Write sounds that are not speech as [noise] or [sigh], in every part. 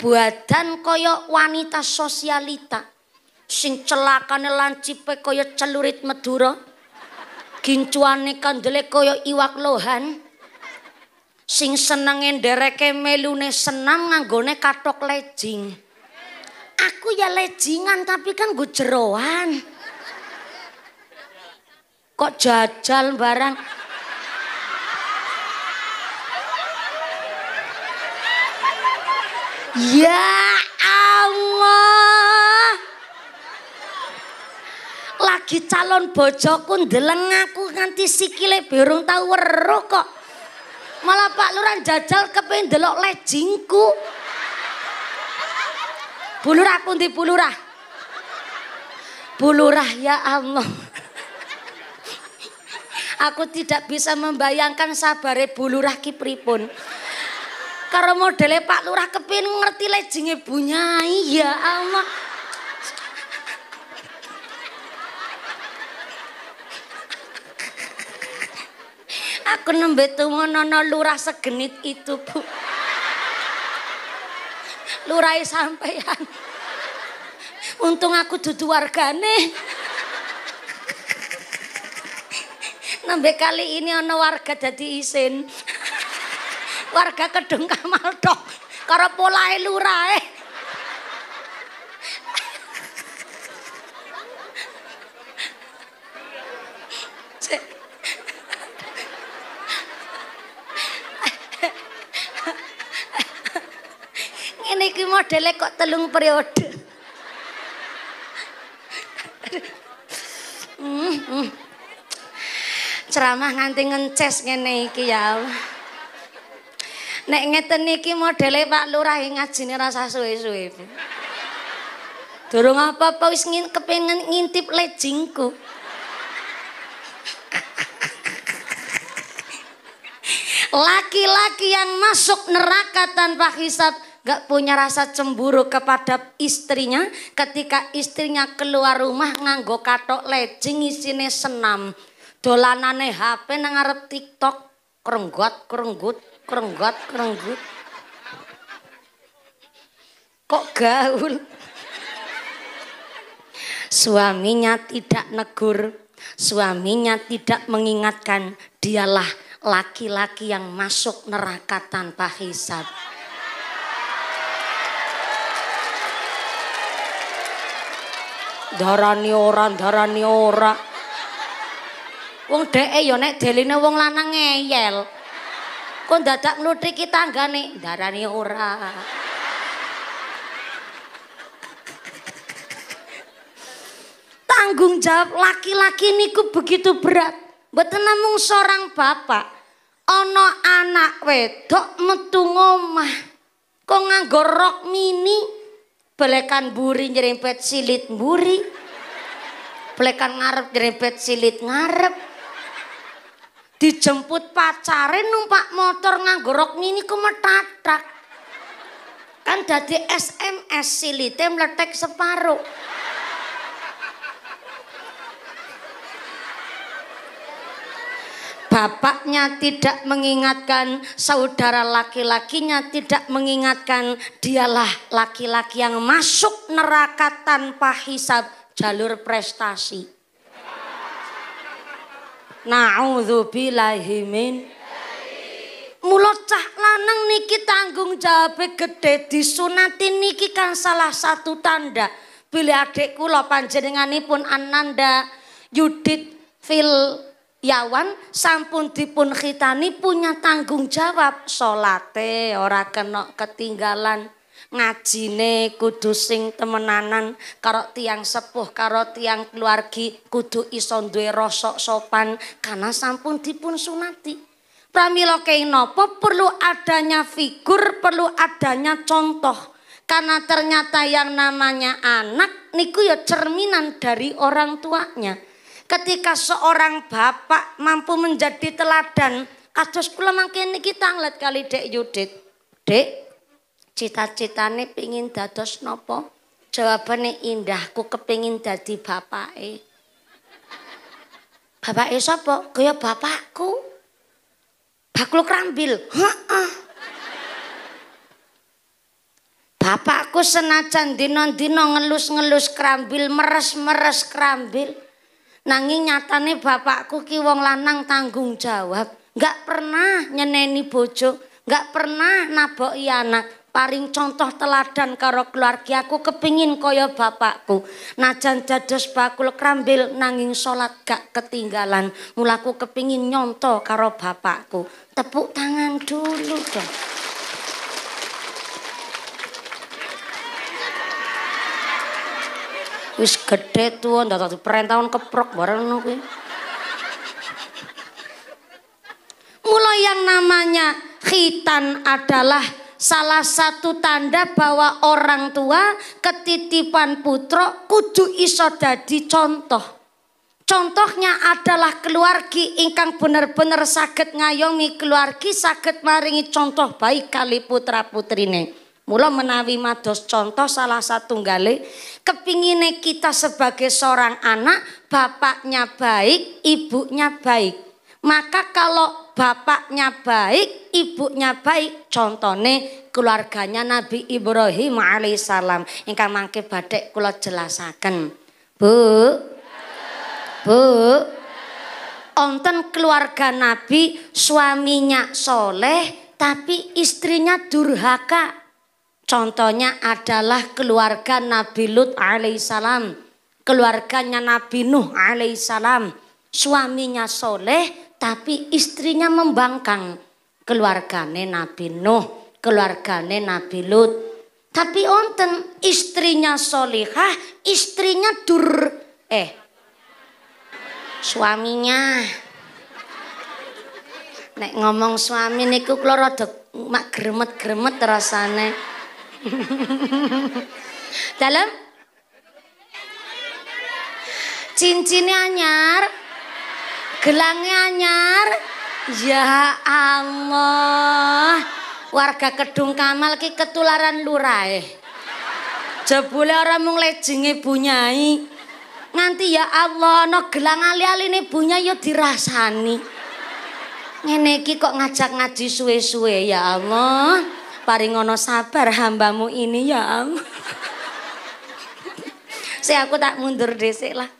badan kaya wanita sosialita. Sing celakane lancipe kaya celurit Madura. Gincuane kandele kaya iwak lohan. Sing senenge ndereke melune senam nganggone katok lejing. Aku ya lejingan tapi kan gue jeroan. Kok jajal barang Ya Allah. Lagi calon bojoku ndeleng aku nganti sikile berung tau weruh kok. Malah Pak Lurah jajal kepengin delok lejingku. Bulurah di bulurah? Bulurah ya Allah. Aku tidak bisa membayangkan sabare bulurah kipripun. Karo modele Pak Lurah kepin ngerti lejenge ibunya iya Allah. Aku nembe nono lurah segenit itu, Bu. lurai sampeyan. Untung aku dudu wargane. Nembe kali ini ono warga jadi isin warga Kedung Kamal tok karo polahe lurae. ini iki modele kok telung periode. Hmm, hmm. Ceramah nganti ngences ngene iki ya Allah. Nek ngeten niki modele Pak Lurah ngajine rasa suwe-suwe. Durung apa-apa wis ngin kepengin ngintip lejingku. Laki-laki yang masuk neraka tanpa hisap gak punya rasa cemburu kepada istrinya ketika istrinya keluar rumah nganggo katok lejing isine senam dolanane HP nang ngarep TikTok kerenggot kerenggut Kerenggot, kerenggut. Kok gaul? Suaminya tidak negur, suaminya tidak mengingatkan dialah laki-laki yang masuk neraka tanpa hisab. darani ora darani ora wong dheke ya nek deline wong lanang ngeyel kita dadak nih darah nih ora. Tanggung jawab laki-laki ini niku begitu berat. betul namung seorang bapak, ono anak wedok metu ngomah. Kok nganggorok rok mini, belekan buri nyerempet silit buri. Belekan ngarep nyerempet silit ngarep dijemput pacarin numpak motor nganggo mini ku metatak. Kan dadi SMS silite meletek separuh Bapaknya tidak mengingatkan, saudara laki-lakinya tidak mengingatkan, dialah laki-laki yang masuk neraka tanpa hisab jalur prestasi. Nauzubillahi min Mula cah lanang niki tanggung jawabe gede disunatin niki kan salah satu tanda bilih adik kula panjenenganipun Ananda Yudit Fil Yawan sampun dipun khitani punya tanggung jawab salate ora kena ketinggalan ngajine kudu sing temenanan karo tiang sepuh karo tiang keluargi kudu iso duwe rosok sopan karena sampun dipun sunati pramila nopo perlu adanya figur perlu adanya contoh karena ternyata yang namanya anak niku ya cerminan dari orang tuanya ketika seorang bapak mampu menjadi teladan kados kula mangkene iki tanglet kali Dek Yudit Dek Cita-citane pingin dados nopo? Jawabane indahku kepingin dadi bapake. Bapake sapa? Kaya bapakku. Bakluk rambil. Heeh. Bapakku senajan dina-dina ngelus-ngelus krambil, meres-meres krambil. Nanging nyatane bapakku ki wong lanang tanggung jawab. Gak pernah nyeneni bojo, gak pernah nabok anak paring contoh teladan karo keluarga aku kepingin kaya bapakku najan jados bakul krambil nanging sholat gak ketinggalan mulaku kepingin nyonto karo bapakku tepuk tangan dulu dong wis gede tuh ndak diperentaun keprok bareng kuwi. Mulai yang namanya khitan adalah salah satu tanda bahwa orang tua ketitipan putra kudu iso dadi contoh. Contohnya adalah keluarga ingkang bener-bener sakit ngayomi keluarga sakit maringi contoh baik kali putra putrine. Mula menawi mados contoh salah satu gale kepingine kita sebagai seorang anak bapaknya baik, ibunya baik. Maka kalau bapaknya baik, ibunya baik, contohnya keluarganya Nabi Ibrahim alaihissalam. Ingkang mangke badek kula jelasaken. Bu, bu, onten keluarga Nabi suaminya soleh tapi istrinya durhaka. Contohnya adalah keluarga Nabi Lut alaihissalam, keluarganya Nabi Nuh alaihissalam, suaminya soleh tapi istrinya membangkang keluargane Nabi Nuh, keluargane Nabi Lut. Tapi onten istrinya solihah, istrinya dur eh suaminya. Nek ngomong suami niku kula mak gremet-gremet rasane. [laughs] Dalam cincinnya anyar, gelangnya anyar ya Allah warga kedung kamal ki ketularan lurae jebule ora mung lejinge nyai, nganti ya Allah no gelang ali-aline bunya yo dirasani ngene iki kok ngajak ngaji suwe-suwe ya Allah paring ono sabar hambamu ini ya Allah [laughs] si aku tak mundur dhisik lah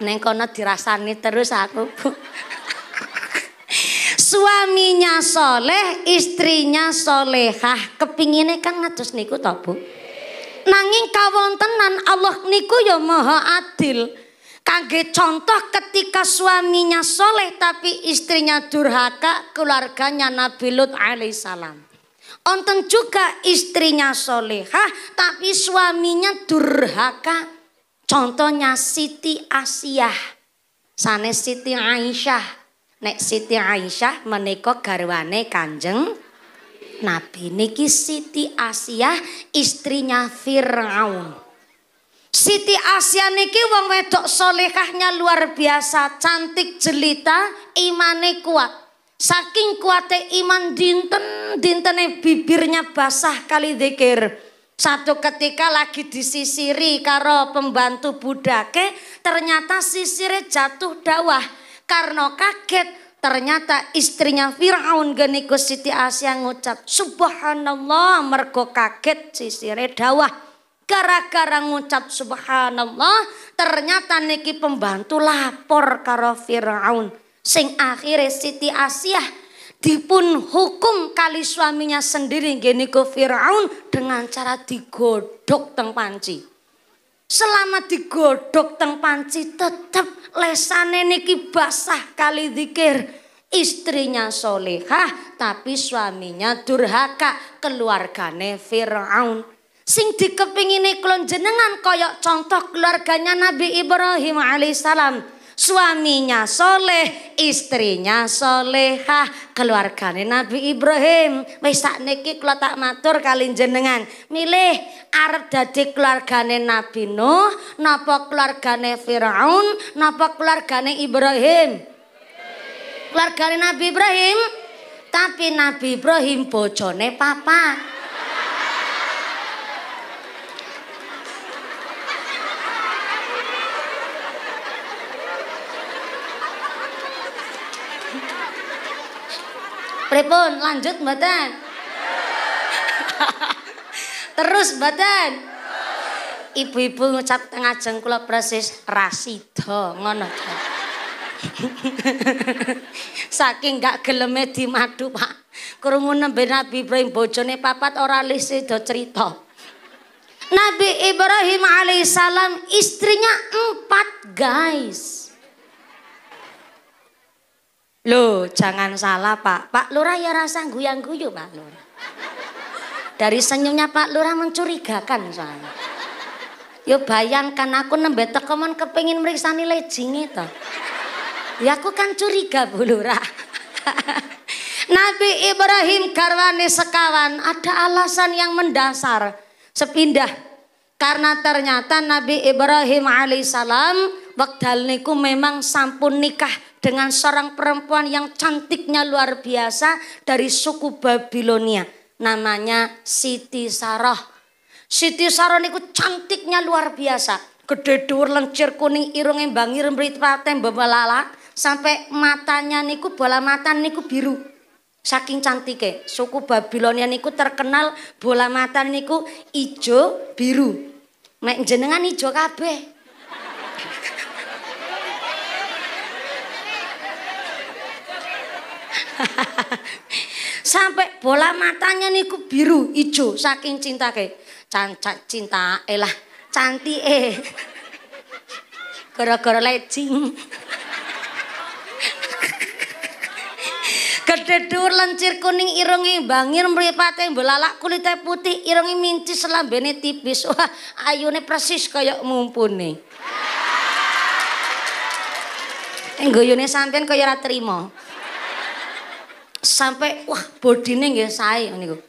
Neng kono dirasani terus aku bu. Suaminya soleh, istrinya solehah. Kepinginnya kan ngatus niku toh bu. Nanging kawontenan Allah niku ya maha adil. Kangge contoh ketika suaminya soleh tapi istrinya durhaka keluarganya Nabi Lut alaihissalam. Onten juga istrinya solehah tapi suaminya durhaka Contohnya Siti Asiyah, sanes Siti Aisyah. Nek Siti Aisyah menikah garwane Kanjeng Nabi. Niki Siti Asiyah istrinya Firaun. Siti Asia niki wong wedok solehahnya luar biasa, cantik jelita, imane kuat. Saking kuatnya iman dinten, dintene bibirnya basah kali dikir. Satu ketika lagi disisiri karo pembantu budake, ternyata sisire jatuh dawah karena kaget ternyata istrinya Fir'aun geniku Siti Asia ngucap subhanallah mergo kaget sisire dawah gara-gara ngucap subhanallah ternyata niki pembantu lapor karo Fir'aun sing akhirnya Siti Asia dipun hukum kali suaminya sendiri ke Firaun dengan cara digodok teng panci. Selama digodok teng panci tetap lesane niki basah kali dikir. Istrinya solehah tapi suaminya durhaka keluargane Fir'aun. Sing dikepingin kulon jenengan koyok contoh keluarganya Nabi Ibrahim alaihissalam suaminya soleh, istrinya solehah, keluargane Nabi Ibrahim. Wis niki kula tak matur kali jenengan, milih arep dadi keluargane Nabi Nuh, napa keluargane Firaun, napa keluargane Ibrahim? Keluargane Nabi Ibrahim? Tapi Nabi Ibrahim bojone papa. Pripun lanjut mboten? [laughs] Terus mboten? Ibu-ibu ngucap ngajeng kula persis rasido ngono. [laughs] Saking gak geleme di madu Pak. Krungu nembe Nabi Ibrahim bojone papat ora do cerita. Nabi Ibrahim alaihissalam istrinya empat guys. Loh, jangan salah Pak. Pak Lurah ya rasa guyang-guyu Pak Lurah. Dari senyumnya Pak Lurah mencurigakan soalnya. Yo bayangkan aku nembe tekomon kepingin meriksa nilai jing itu. Ya aku kan curiga Bu Lurah. [laughs] Nabi Ibrahim Karwani sekawan ada alasan yang mendasar sepindah karena ternyata Nabi Ibrahim alaihissalam wekdal niku memang sampun nikah dengan seorang perempuan yang cantiknya luar biasa dari suku Babilonia. Namanya Siti Sarah. Siti Sarah niku cantiknya luar biasa. Gede dur lencir kuning yang bangir meritpaten bebelala. sampai matanya niku bola mata niku biru. Saking cantiknya, suku Babilonia niku terkenal bola mata niku ijo biru. Mek jenengan ijo kabeh. [laughs] sampai bola matanya niku biru ijo saking cinta ke cinta cinta elah cantik eh [laughs] gara-gara lecing kededur [laughs] lencir kuning irungi bangir meripate belalak kulitnya putih irungi minci selambene tipis wah ayune persis kaya mumpuni Enggoyone sampean kaya ora trima. sampai wah bodine nggih sae niku.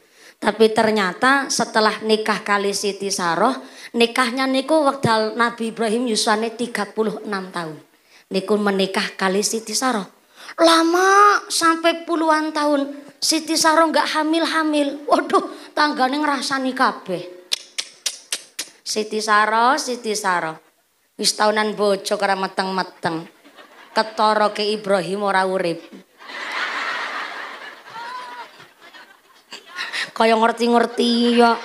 Tapi ternyata setelah nikah kali Siti Saroh, nikahnya niku wekdal Nabi Ibrahim yuswane 36 tahun. Niku menikah kali Siti Saroh. Lama sampai puluhan tahun Siti Saroh nggak hamil-hamil. Waduh, tanggane ngrasani kabeh. Siti Saroh, Siti Saroh. Wis taunan bojo karena meteng-meteng. Ketoro ke Ibrahim ora urip. Kayak ngerti-ngerti ya.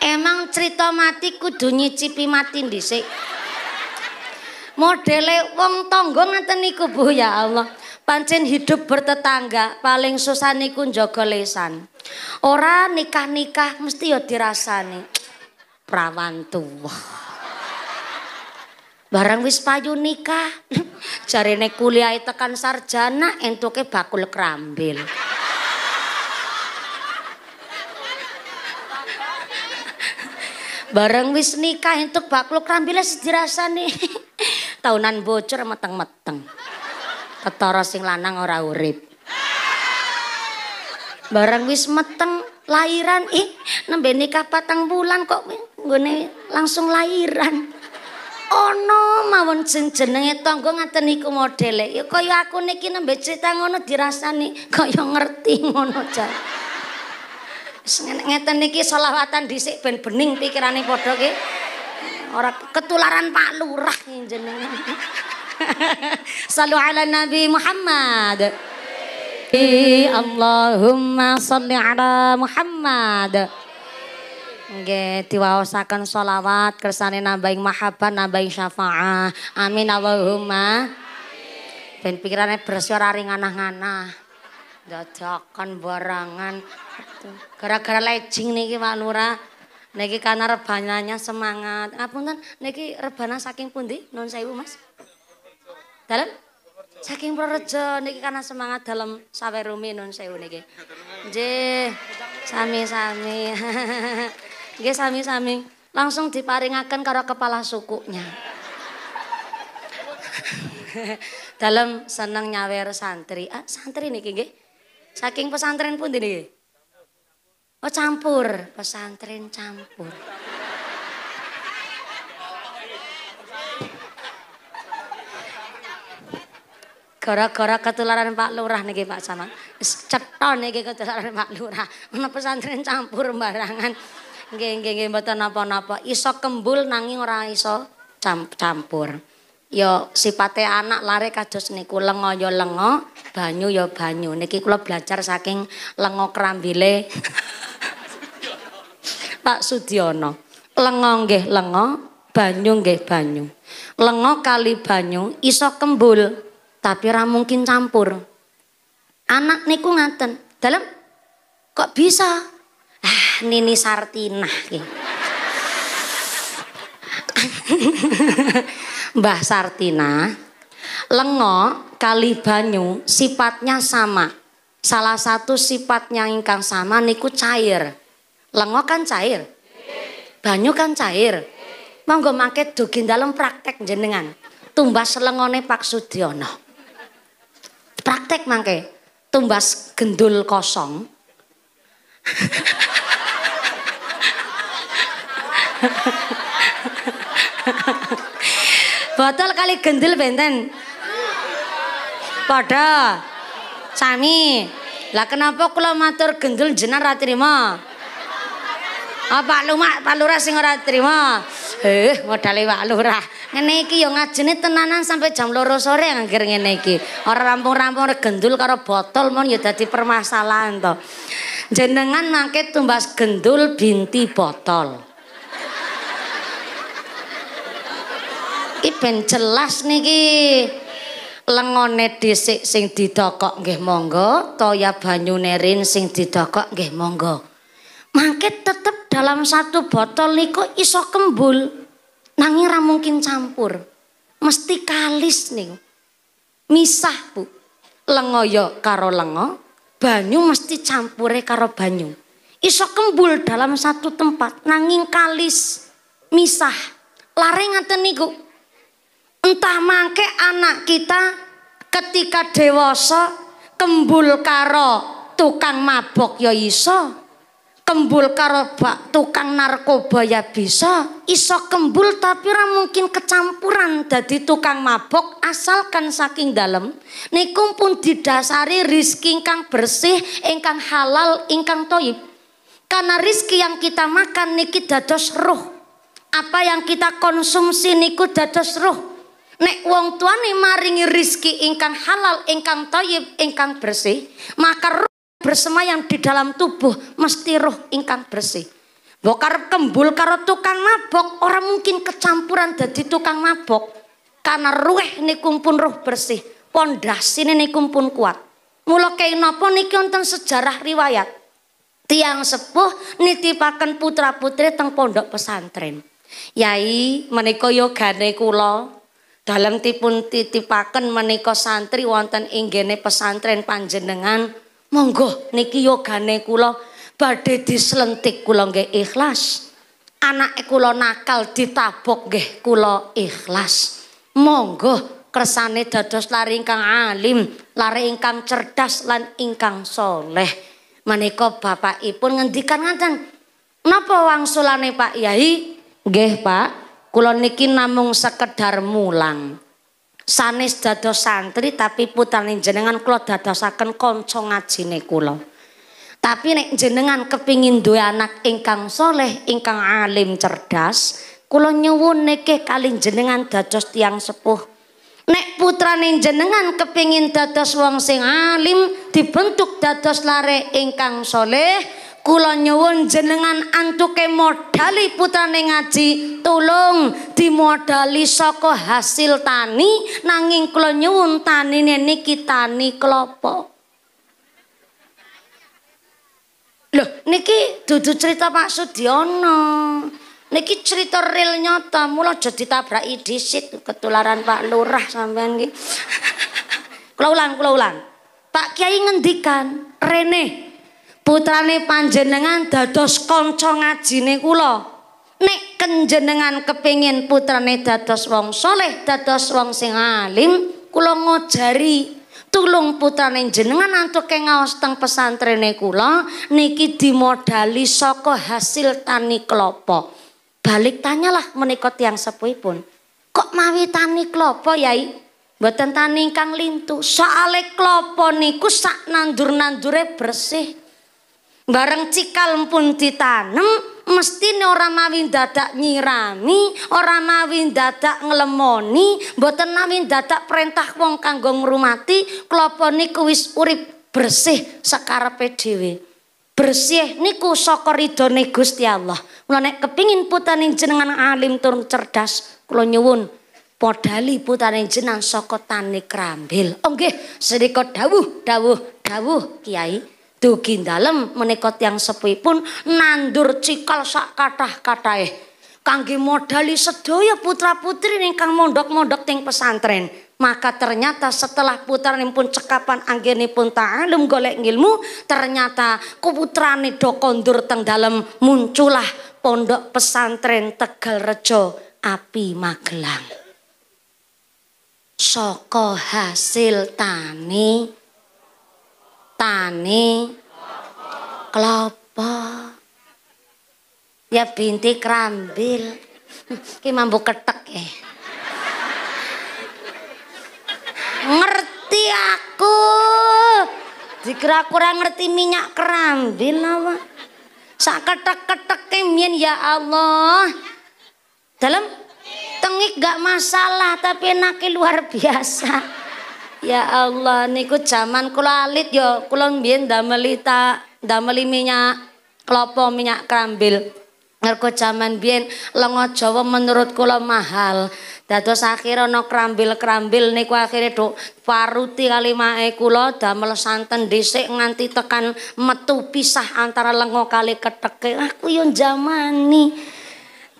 Emang cerita mati kudu nyicipi mati dhisik. Modele wong tangga ngaten niku Bu ya Allah. Pancen hidup bertetangga paling susah niku njaga lesan. Ora nikah-nikah mesti ya dirasani. Prawan tuwa. Barang wis payu nikah. cari [laughs] Jarene kuliah e tekan sarjana entuke bakul krambil. [laughs] Barang wis nikah entuk bakul krambile nih, [laughs] Tahunan bocor meteng-meteng. Ketara sing lanang ora urip. Barang wis meteng lahiran ih nembe nikah patang bulan kok nggone langsung lahiran ono mawon sing jenenge tangga ngaten iku modele. Ya kaya aku niki nembe cerita ngono dirasani kaya ngerti ngono jan. ngeten niki selawatan dhisik ben bening pikirane padha ki. Ora ketularan Pak Lurah jenengan. [laughs] Sallu ala Nabi Muhammad. Allahumma salli ala Muhammad. Nggih diwaosaken sholawat kersane nambahin mahabbah nambahin syafaah. Amin Allahumma. Amin. Ben pikirane bersih ora ringanah anak Dadakan barangan. Gara-gara lejing niki Pak Lurah. Niki karena rebananya semangat. Ngapunten niki rebana saking pundi? Non sewu Mas. Dalam? Saking Purworejo niki karena semangat dalam sawerumi non sewu niki. Nggih. Sami-sami. [laughs] Nggih sami-sami. Langsung diparingakan karo kepala sukunya. [laughs] Dalam seneng nyawer santri. Ah, santri niki nggih. Saking pesantren pun niki. Oh, campur. Pesantren campur. gara-gara ketularan Pak Lurah niki Pak Sama. Cetan niki ketularan Pak Lurah. mana pesantren campur barangan. Geng-geng nggih mboten napa-napa. Iso kembul nanging ora iso campur. yo ya, sipate anak lare kados niku lengo ya lengo, banyu yo ya banyu. Niki kula belajar saking lengo krambile. [laughs] Pak Sudiono. Lengo nggih lengo, banyu nggih banyu. Lengo kali banyu iso kembul tapi ora mungkin campur. Anak niku ngaten. Dalam kok bisa Nini Sartinah ya. [laughs] Mbah Sartina lengo kali banyu sifatnya sama salah satu sifatnya yang ingkang sama niku cair lengo kan cair banyu kan cair monggo mangke dugin dalam praktek jenengan tumbas lengone Pak Sudiono praktek mangke tumbas gendul kosong [laughs] [laughs] Botol kali gendil benten. pada Sami. Lah kenapa kula matur gendul jenar ra trima? Apa oh, lumak Pak Lurah sing ora trima? Eh, modale Pak Lurah. Ngene iki ya ngajene tenanan sampai jam loro sore ngger ngene iki. Ora rampung-rampung gendul karo botol mon ya dadi permasalahan to. Jenengan mangke tumbas gendul binti botol. Pati ben jelas niki. Lengone dhisik sing didokok nggih monggo, toya banyune rin sing didokok nggih monggo. Mangke tetep dalam satu botol niku iso kembul. Nanging ra mungkin campur. Mesti kalis nih, Misah, Bu. Lengo yo ya karo lengo, banyu mesti campure karo banyu. Iso kembul dalam satu tempat nanging kalis misah. Lare ngaten niku. Entah mangke anak kita ketika dewasa kembul karo tukang mabok ya iso. Kembul karo bak tukang narkoba ya bisa. Iso kembul tapi ora mungkin kecampuran dadi tukang mabok asalkan saking dalam niku pun didasari rizki ingkang bersih, ingkang halal, ingkang toyib. Karena rizki yang kita makan niki dados roh. Apa yang kita konsumsi niku dados roh. Nek wong tuane maringi rizki ingkang halal, ingkang toyib, ingkang bersih, maka roh bersemayam di dalam tubuh mesti roh ingkang bersih. Bokar kembul karo tukang mabok, orang mungkin kecampuran jadi tukang mabok. Karena ruh nih kumpul roh bersih, pondasi nih kumpul kuat. Mula kei nopo niki wonten sejarah riwayat. Tiang sepuh nitipaken putra-putri teng pondok pesantren. Yai menika yogane kula dalam tipun titipaken menika santri wonten inggene pesantren panjenengan monggo niki yogane kula badhe dislentik kula nggih ikhlas anake kula nakal ditabok nggih kula ikhlas monggo kersane dados lare ingkang alim lare ingkang cerdas lan ingkang soleh menika bapakipun ngendikan ngaten napa wangsulane Pak Yai nggih Pak Kula niki namung sekedar mulang. sanis dados santri tapi putrane jenengan kula dadosaken kanca ngajine kula. Tapi nek jenengan kepingin duwe anak ingkang soleh, ingkang alim cerdas, kula nyuwun niki kali jenengan dados tiang sepuh Nek putrane jenengan kepingin dados wong sing alim, dibentuk dados lare ingkang soleh, Kula nyuwun jenengan antuke modali putrane ngaji, tulung dimodali saka hasil tani nanging kula nyuwun tanine niki tani klopo. Loh, niki dudu cerita Pak Sudiono. Niki cerita real nyata, mula aja ditabraki disit ketularan Pak Lurah sampean iki. [laughs] kula ulang, kula ulang. Pak Kiai ngendikan, Rene putrane panjenengan dados kanca ngajine kula nek kenjenengan kepengin putrane dados wong soleh dados wong sing alim kula ngajari tulung putrane jenengan antuk ke ngaos teng pesantrene kula niki dimodali saka hasil tani klopo balik tanyalah menika tiyang sepuhipun kok mawi tani klopo yai Mboten tani kang lintu, soale klopo niku sak nandur-nandure bersih bareng cikal pun ditanem mesti ini orang mawin dadak nyirami orang mawin dadak ngelemoni boten mawin dadak perintah wong kanggo ngrumati klopo niku wis urip bersih sakarepe dhewe bersih niku saka ridone Gusti Allah mulane nek kepingin putane jenengan alim turun cerdas kula nyuwun podali putane jenengan saka tani krambil oh nggih sedika dawuh dawuh dawuh kiai Dugi dalam menikot yang pun nandur cikal sak kathah-kathahe kangge modali sedaya putra-putri kang mondok-mondok ting pesantren. Maka ternyata setelah putranipun cekapan tak ta'alum golek ilmu, ternyata kuputrane do kondur teng dalam munculah pondok pesantren Tegal Rejo Api Magelang. Soko hasil tani tani kelapa ya binti kerambil [laughs] ki mambu ketek ya ngerti aku dikira kurang ngerti minyak kerambil apa sak ketek ketek kemian ya Allah dalam tengik gak masalah tapi enaknya luar biasa Ya Allah niku jaman kula yo, ya kula mbiyen ndameli tak ndameli minyak minyak krambil. Mergo jaman biyen lengo Jawa menurut kula mahal. Dados akhir ana krambil-krambil niku akhirnya duk paruti kali mae kula damel santen dhisik nganti tekan metu pisah antara lengo kali ketheke. Aku yo jamani.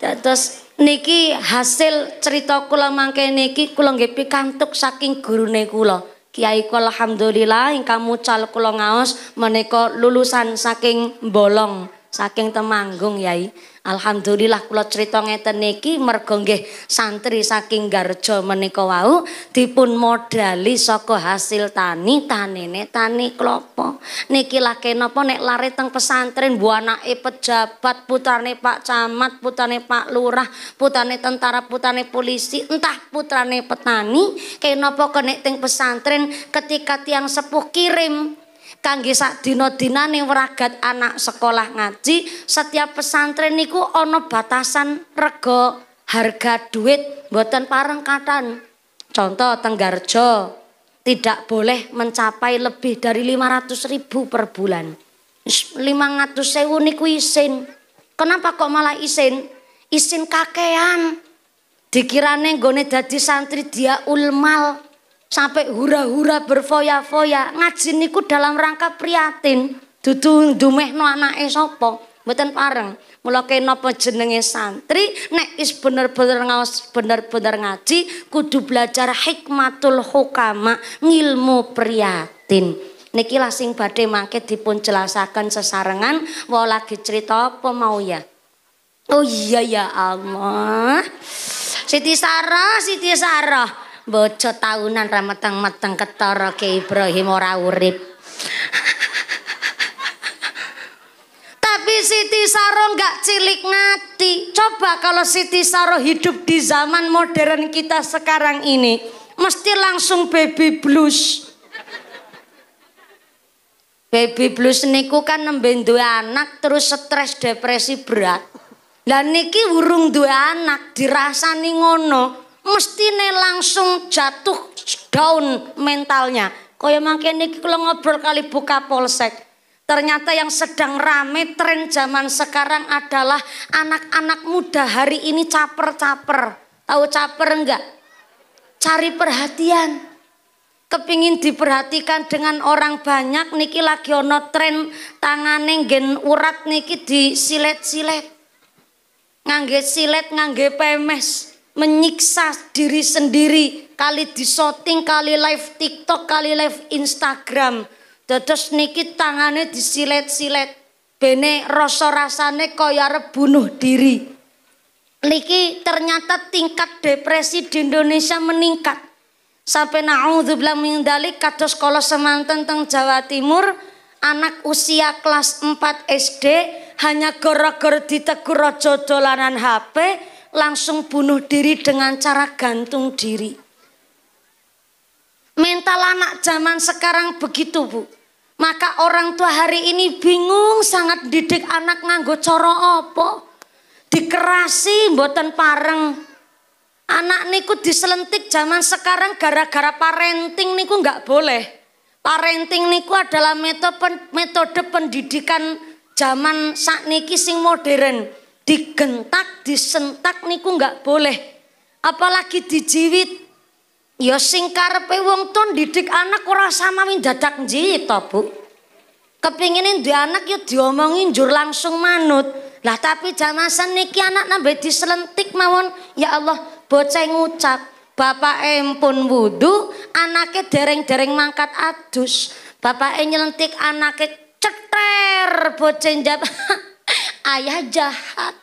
Dados niki hasil cerita kula mangke niki kula nggih pikantuk saking gurune kula Kiai kula alhamdulillah ingkang mucal kula ngaos menika lulusan saking Bolong saking temanggung yai alhamdulillah kula cerita ngeten niki merga santri saking garjo menika wau dipun modali saka hasil tani tanene tani klopo niki lake napa nek lare teng pesantren bu anake pejabat putrane Pak Camat putrane Pak Lurah putrane tentara putrane polisi entah putrane petani kenapa kenek teng pesantren ketika tiang sepuh kirim kangge sak dina-dinane weragat anak sekolah ngaji, setiap pesantren niku ana batasan rego harga duit mboten katan Contoh Tenggarjo tidak boleh mencapai lebih dari 500 ribu per bulan. 500 sewu niku isin. Kenapa kok malah isin? Isin kakean. Dikirane nggone dadi santri dia ulmal. Sampai hura-hura berfoya-foya ngaji niku dalam rangka priatin dudu dumeh no anak esopo beten pareng mulai kena pejenengi santri nek is bener-bener ngawas bener-bener ngaji kudu belajar hikmatul hukama ngilmu priatin niki sing badhe mangke dipun jelasaken sesarengan wa lagi cerita apa mau Oh iya ya Allah Siti Sarah, Siti Sarah Bocot tahunan ra meteng-meteng ketara Ibrahim ora urip. [laughs] Tapi Siti Saro nggak cilik ngati. Coba kalau Siti Saro hidup di zaman modern kita sekarang ini, mesti langsung baby blues. Baby blues niku kan nembe duwe anak terus stres depresi berat. Dan niki urung duwe anak dirasani ngono. Mesti mestine langsung jatuh down mentalnya. Kaya makin nih lo ngobrol kali buka polsek. Ternyata yang sedang rame tren zaman sekarang adalah anak-anak muda hari ini caper-caper. Tahu caper enggak? Cari perhatian. Kepingin diperhatikan dengan orang banyak niki lagi ono tren tangane gen urat niki disilet-silet. Ngangge silet, ngangge pemes menyiksa diri sendiri kali di shooting kali live TikTok kali live Instagram dados niki tangane disilet-silet bene rasa rasane kaya bunuh diri niki ternyata tingkat depresi di Indonesia meningkat sampai naudzubillah min dalik kados kala semanten teng Jawa Timur anak usia kelas 4 SD hanya gara-gara ditegur rojo dolanan HP langsung bunuh diri dengan cara gantung diri. Mental anak zaman sekarang begitu bu. Maka orang tua hari ini bingung sangat didik anak nganggo coro opo. Dikerasi mboten pareng. Anak niku diselentik zaman sekarang gara-gara parenting niku nggak boleh. Parenting niku adalah metode, pendidikan zaman sakniki sing modern digentak, disentak niku nggak boleh. Apalagi dijiwit. Ya sing karepe wong ton didik anak ora sama min dadak njiwit to, Bu. Kepinginin di anak ya diomongin jur langsung manut. Lah tapi jamasan niki anak nambe diselentik mawon, ya Allah bocah e ngucap. Bapak empun wudu, anaknya dereng-dereng mangkat adus. Bapak e nyelentik anaknya cekter bocah jamaah. [laughs] ayah jahat.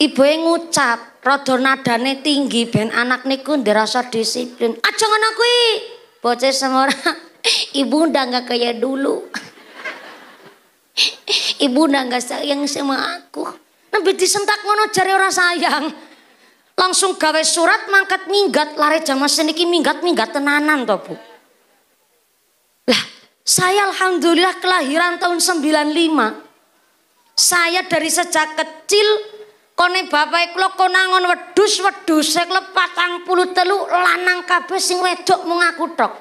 Ibu yang ngucap, rodo nadane tinggi ben anak niku dirasa disiplin. Aja ah, ngono kuwi. Bocah semora, [laughs] ibu udah nggak kayak dulu. [laughs] Ibu udah nggak sayang sama aku. Nabi disentak ngono cari orang sayang. Langsung gawe surat mangkat minggat lari jamaah seniki minggat minggat tenanan toh bu. Lah saya alhamdulillah kelahiran tahun 95. Saya dari sejak kecil kone bapak kula konangon wedus wedhus wedhus puluh 43 lanang kabeh sing wedok mung aku tok.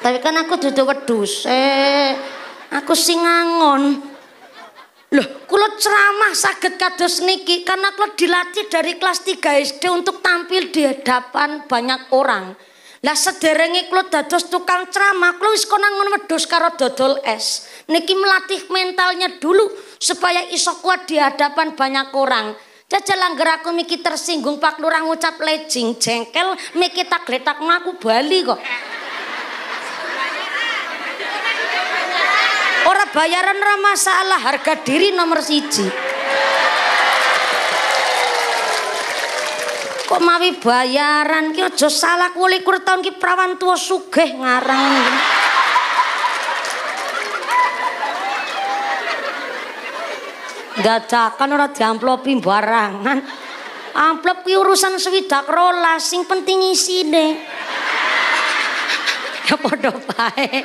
Tapi kan aku duduk wedus, Eh, aku sing Loh, kulo ceramah sakit kados niki karena kula dilatih dari kelas 3 SD untuk tampil di hadapan banyak orang. Lah sederenge kula dados tukang ceramah, kula wis konangon wedhus karo dodol es. Niki melatih mentalnya dulu supaya iso kuat di hadapan banyak orang. Jajal langgar aku miki tersinggung Pak Lurah ngucap lejing jengkel miki tak gletak aku bali kok. Orang bayaran ramah masalah harga diri nomor siji. Kok mawi bayaran ki aja salah kuwi likur taun ki prawan tuwa sugih ngarang. Dadakan orang diamplopi barangan. Amplop ki urusan swidak rola sing penting isine. Ya padha bae.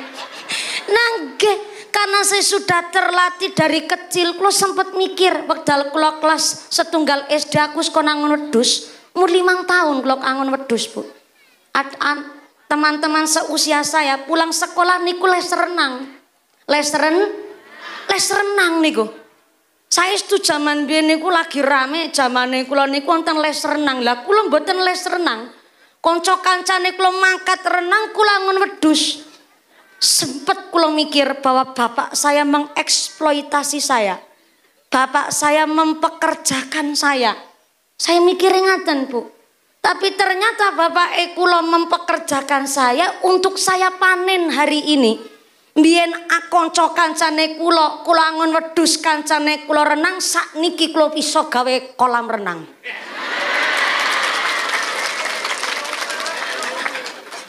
nangge karena saya sudah terlatih dari kecil, kalau sempat mikir, waktu kelas setunggal SD aku sekolah ngedus, Umur limang tahun kalau angon wedus bu. Teman-teman seusia saya pulang sekolah niku les renang. Les ren, les renang niku. Saya itu zaman biar niku lagi rame, zaman niku niku nonton les renang. Lah kulo mboten les renang. Konco niku lo mangkat renang kulo angon wedus. Sempet kulo mikir bahwa bapak saya mengeksploitasi saya. Bapak saya mempekerjakan saya saya mikir ingatan bu. Tapi ternyata Bapak Ekulo mempekerjakan saya untuk saya panen hari ini. Biyen akonco kancane kulo kulangun wedus wedhus kancane kulo renang niki kulo iso gawe kolam renang.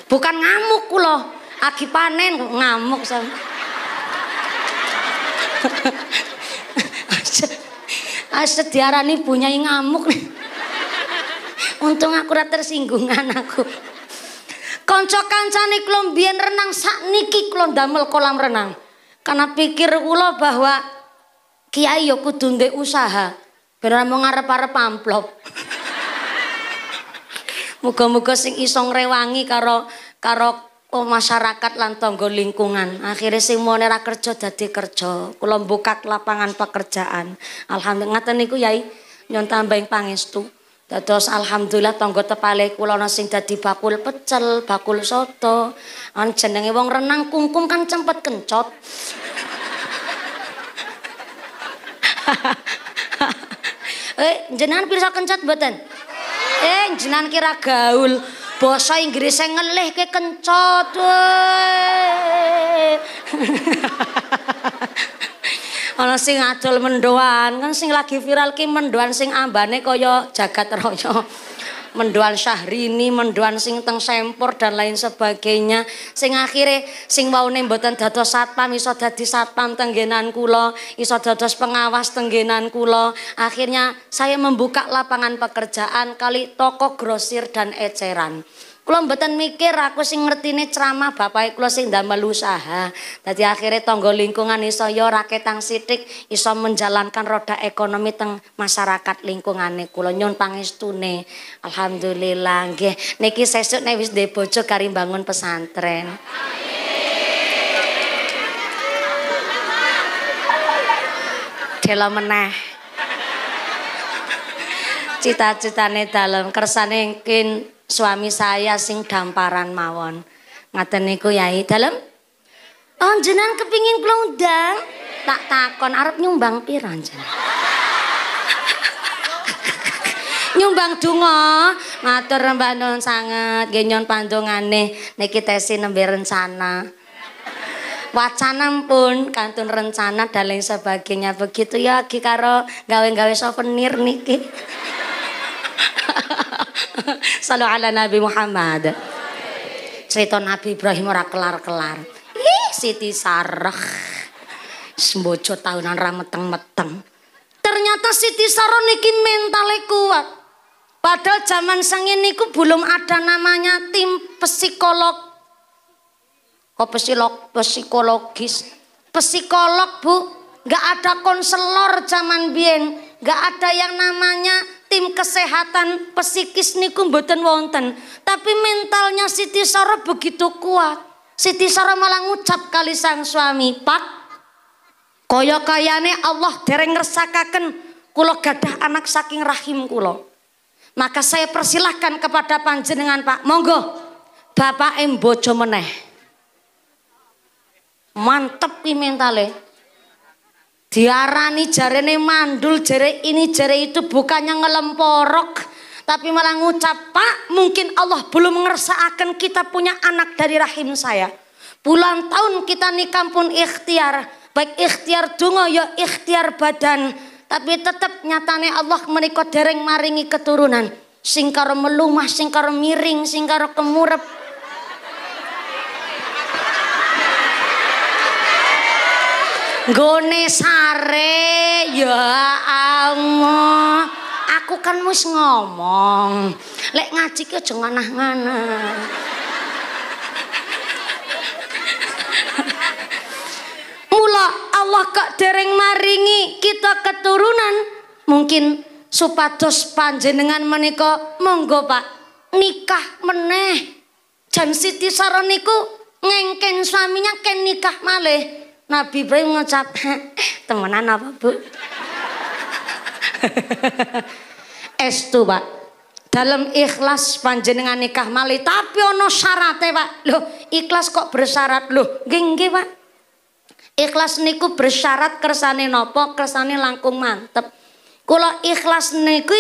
Bukan ngamuk lo, aki panen ngamuk saya. [laughs] Asa diarani yang ngamuk nih. Untung aku rata tersinggungan [laughs] aku. Konco kancane kula renang renang niki kula damel kolam renang. Karena pikir kula bahwa kiai yo ya kudu usaha. Ben mau ngarep-arep amplop. [laughs] Muga-muga sing isong rewangi karo karo oh, masyarakat lan tangga lingkungan. Akhirnya sing mone ra kerja dadi kerja. Kula buka lapangan pekerjaan. Alhamdulillah ngaten niku Yai nyon tambah pangestu. Dados alhamdulillah tangga tepale kula ana sing dadi bakul pecel, bakul soto. An jenenge wong renang kungkum kan cepet kencot. [laughs] eh, jenengan pirsa kencot mboten? Eh, jenengan kira gaul. Basa Inggris ngelih ke kencot. [laughs] Ana sing adol mendoan, kan sing lagi viral ki mendoan sing ambane kaya jagat raya. mendoan Syahrini, mendoan sing teng Sempur dan lain sebagainya. Sing akhirnya, sing waune mboten dados satpam iso dadi satpam tenggenan kula, iso dados pengawas tenggenan kula. Akhirnya saya membuka lapangan pekerjaan kali toko grosir dan eceran. Kula mboten mikir aku sing ngertine ceramah bapak kula sing ndamel usaha. Dadi akhirnya tonggo lingkungan iso yo ya raketang sitik iso menjalankan roda ekonomi teng masyarakat lingkungane kulo nyun pangestune. Alhamdulillah nggih niki sesuk nek wis ndek bojo kari bangun pesantren. Delo meneh. Cita-citane dalem kersane kin suami saya sing damparan mawon. Ngaten niku Yai dalam. Oh, jenengan kepingin kelundang. Tak takon arep nyumbang piran jenengan? [laughs] nyumbang dungo ngatur mbak non sangat genyon nyon nih, niki tesi nembe rencana wacana pun kantun rencana dan lain sebagainya begitu ya lagi karo gawe-gawe souvenir niki [laughs] [laughs] Salam ala Nabi Muhammad. Cerita Nabi Ibrahim ora kelar-kelar. Ih, Siti Sarah. Sembojo tahunan ra meteng-meteng. Ternyata Siti Sarah niki mentale kuat. Padahal zaman sengin niku belum ada namanya tim psikolog. Kok psikolog, psikologis? Psikolog, Bu. Gak ada konselor zaman bien. Gak ada yang namanya kesehatan psikis niku mboten wonten, tapi mentalnya Siti Sarah begitu kuat. Siti Sarah malah ngucap kali sang suami, "Pak, kaya kayane Allah dereng ngersakaken kula gadah anak saking rahim kula. Maka saya persilahkan kepada panjenengan, Pak. Monggo, bapak embojo meneh." Mantep ki mentale. Diarani jarene mandul, jare ini jare itu bukannya ngelemporok. Tapi malah ngucap, Pak mungkin Allah belum ngersaakan kita punya anak dari rahim saya. Puluhan tahun kita nikah pun ikhtiar. Baik ikhtiar dungo ya ikhtiar badan. Tapi tetap nyatane Allah menikah dereng maringi keturunan. Singkar melumah, singkar miring, singkar kemurep. Gone sare ya Allah. Aku kan mus ngomong. Lek ngaji ki aja nganah-nganah. Mula Allah kok dereng maringi kita keturunan mungkin supados panjenengan menika monggo Pak nikah meneh. Jan Siti Saroniku ngengken suaminya ken nikah malih. Nabi Ibrahim ngucap, eh, temenan apa bu? tuh pak, dalam ikhlas panjenengan nikah mali tapi ono syaratnya pak loh ikhlas kok bersyarat loh genggih pak ikhlas niku bersyarat kersane nopo kersane langkung mantep kalau ikhlas niku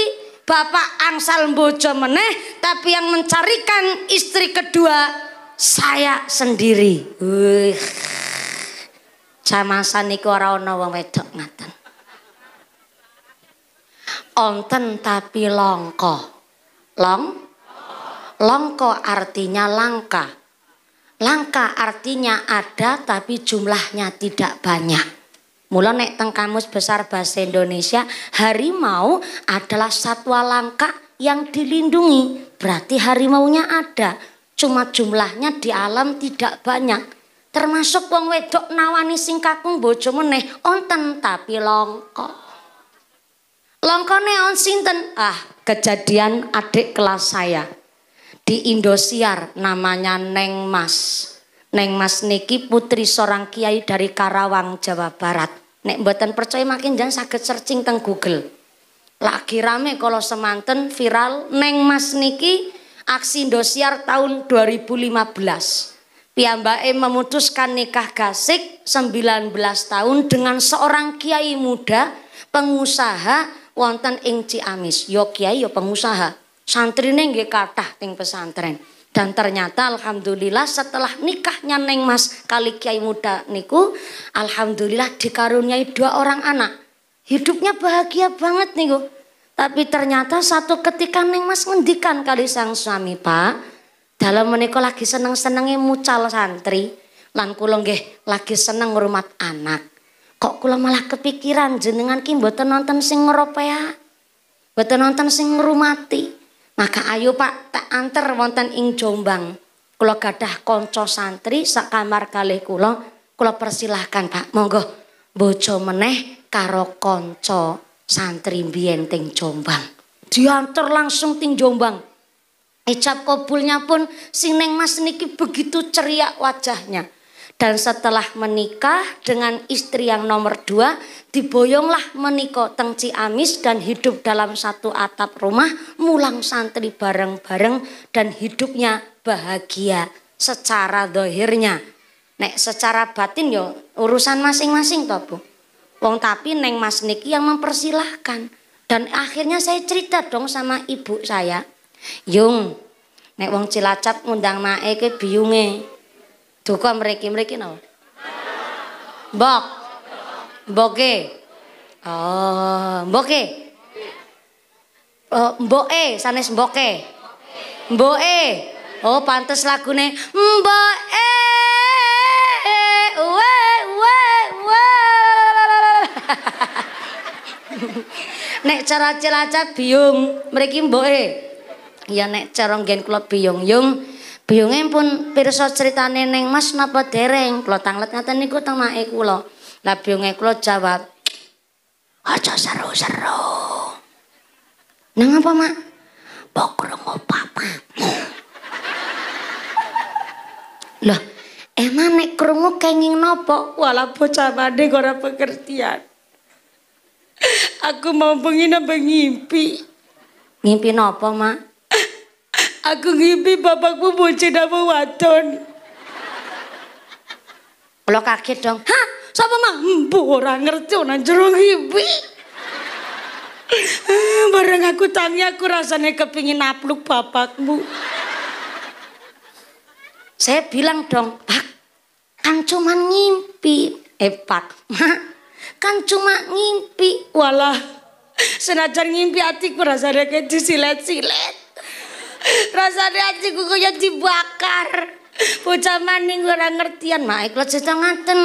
bapak angsal bojo meneh tapi yang mencarikan istri kedua saya sendiri Wih. Camasan niku ora ana wong wedok ngaten. Onten tapi longko. Long? Longko artinya langka. Langka artinya ada tapi jumlahnya tidak banyak. Mula nek teng kamus besar bahasa Indonesia, harimau adalah satwa langka yang dilindungi. Berarti harimaunya ada, cuma jumlahnya di alam tidak banyak. Termasuk wong wedok nawani sing kakung bojo meneh onten tapi longko. Longkone on sinten? Ah, kejadian adik kelas saya. Di Indosiar namanya Neng Mas. Neng Mas niki putri seorang kiai dari Karawang, Jawa Barat. Nek buatan percaya makin jangan sakit searching teng Google. Lagi rame kalau semanten viral Neng Mas niki aksi Indosiar tahun 2015 piyambake memutuskan nikah gasik 19 tahun dengan seorang kiai muda pengusaha wonten ing Ciamis. Yo ya, kiai yo ya pengusaha. Santrine nggih kathah ting pesantren. Dan ternyata alhamdulillah setelah nikahnya Neng Mas kali kiai muda niku alhamdulillah dikaruniai dua orang anak. Hidupnya bahagia banget niku. Tapi ternyata satu ketika Neng Mas ngendikan kali sang suami, Pak, dalam menika lagi seneng senengnya mucal santri lan kula nggih lagi seneng ngurmat anak. Kok kula malah kepikiran jenengan ki mboten nonton sing ngeropea. Mboten nonton sing ngrumati. Maka ayo Pak tak anter wonten ing Jombang. Kula gadah konco santri sak kamar kalih kula. Kula persilahkan Pak. Monggo bojo meneh karo konco santri biyen teng Jombang. Diantar langsung ting Jombang. Ijab kobulnya pun si Neng Mas niki begitu ceria wajahnya. Dan setelah menikah dengan istri yang nomor dua, diboyonglah meniko tengci amis dan hidup dalam satu atap rumah, mulang santri bareng-bareng dan hidupnya bahagia secara dohirnya. Nek secara batin yo urusan masing-masing toh Bu. Wong tapi Neng Mas niki yang mempersilahkan. Dan akhirnya saya cerita dong sama ibu saya Yung, nek wong cilacap ngundang mae ke biunge. Duka mereki mereki no. Mbok Boke. Oh, boke. Oh, mboke, sanes mboke. Mboke. Oh, pantes lagune mboke. Uwe, uwe, uwe. [laughs] nek cara cilacap biung mereki mboke. ya nek cara nggen kula biyong-yong biyonge pun pirsa critane neng Mas napa dereng kula tanglet ngaten niku teng mak kula la biyonge kula jawab aja seru-seru nang apa mak bokrong papa [laughs] Loh, emang nek krungu kenging nopo wala bocah mandi gara pengertian aku mau bengi nambah ngimpi ngimpi nopo mak Aku ngimpi bapakmu bucin nama wadon. Kalau kaget dong. Hah? Sapa mah? Mbu orang ngerti orang jeruk ngimpi. Eh, bareng aku tanya, aku rasanya kepingin napluk bapakmu. Saya bilang dong, Pak, kan cuma ngimpi. Eh Pak, Mak, [laughs] kan cuma ngimpi. Walah, senajan ngimpi hatiku rasanya kayak disilet-silet. rasane atiku koyo dibakar Ucapan maning ora ngertian mak lecet ngaten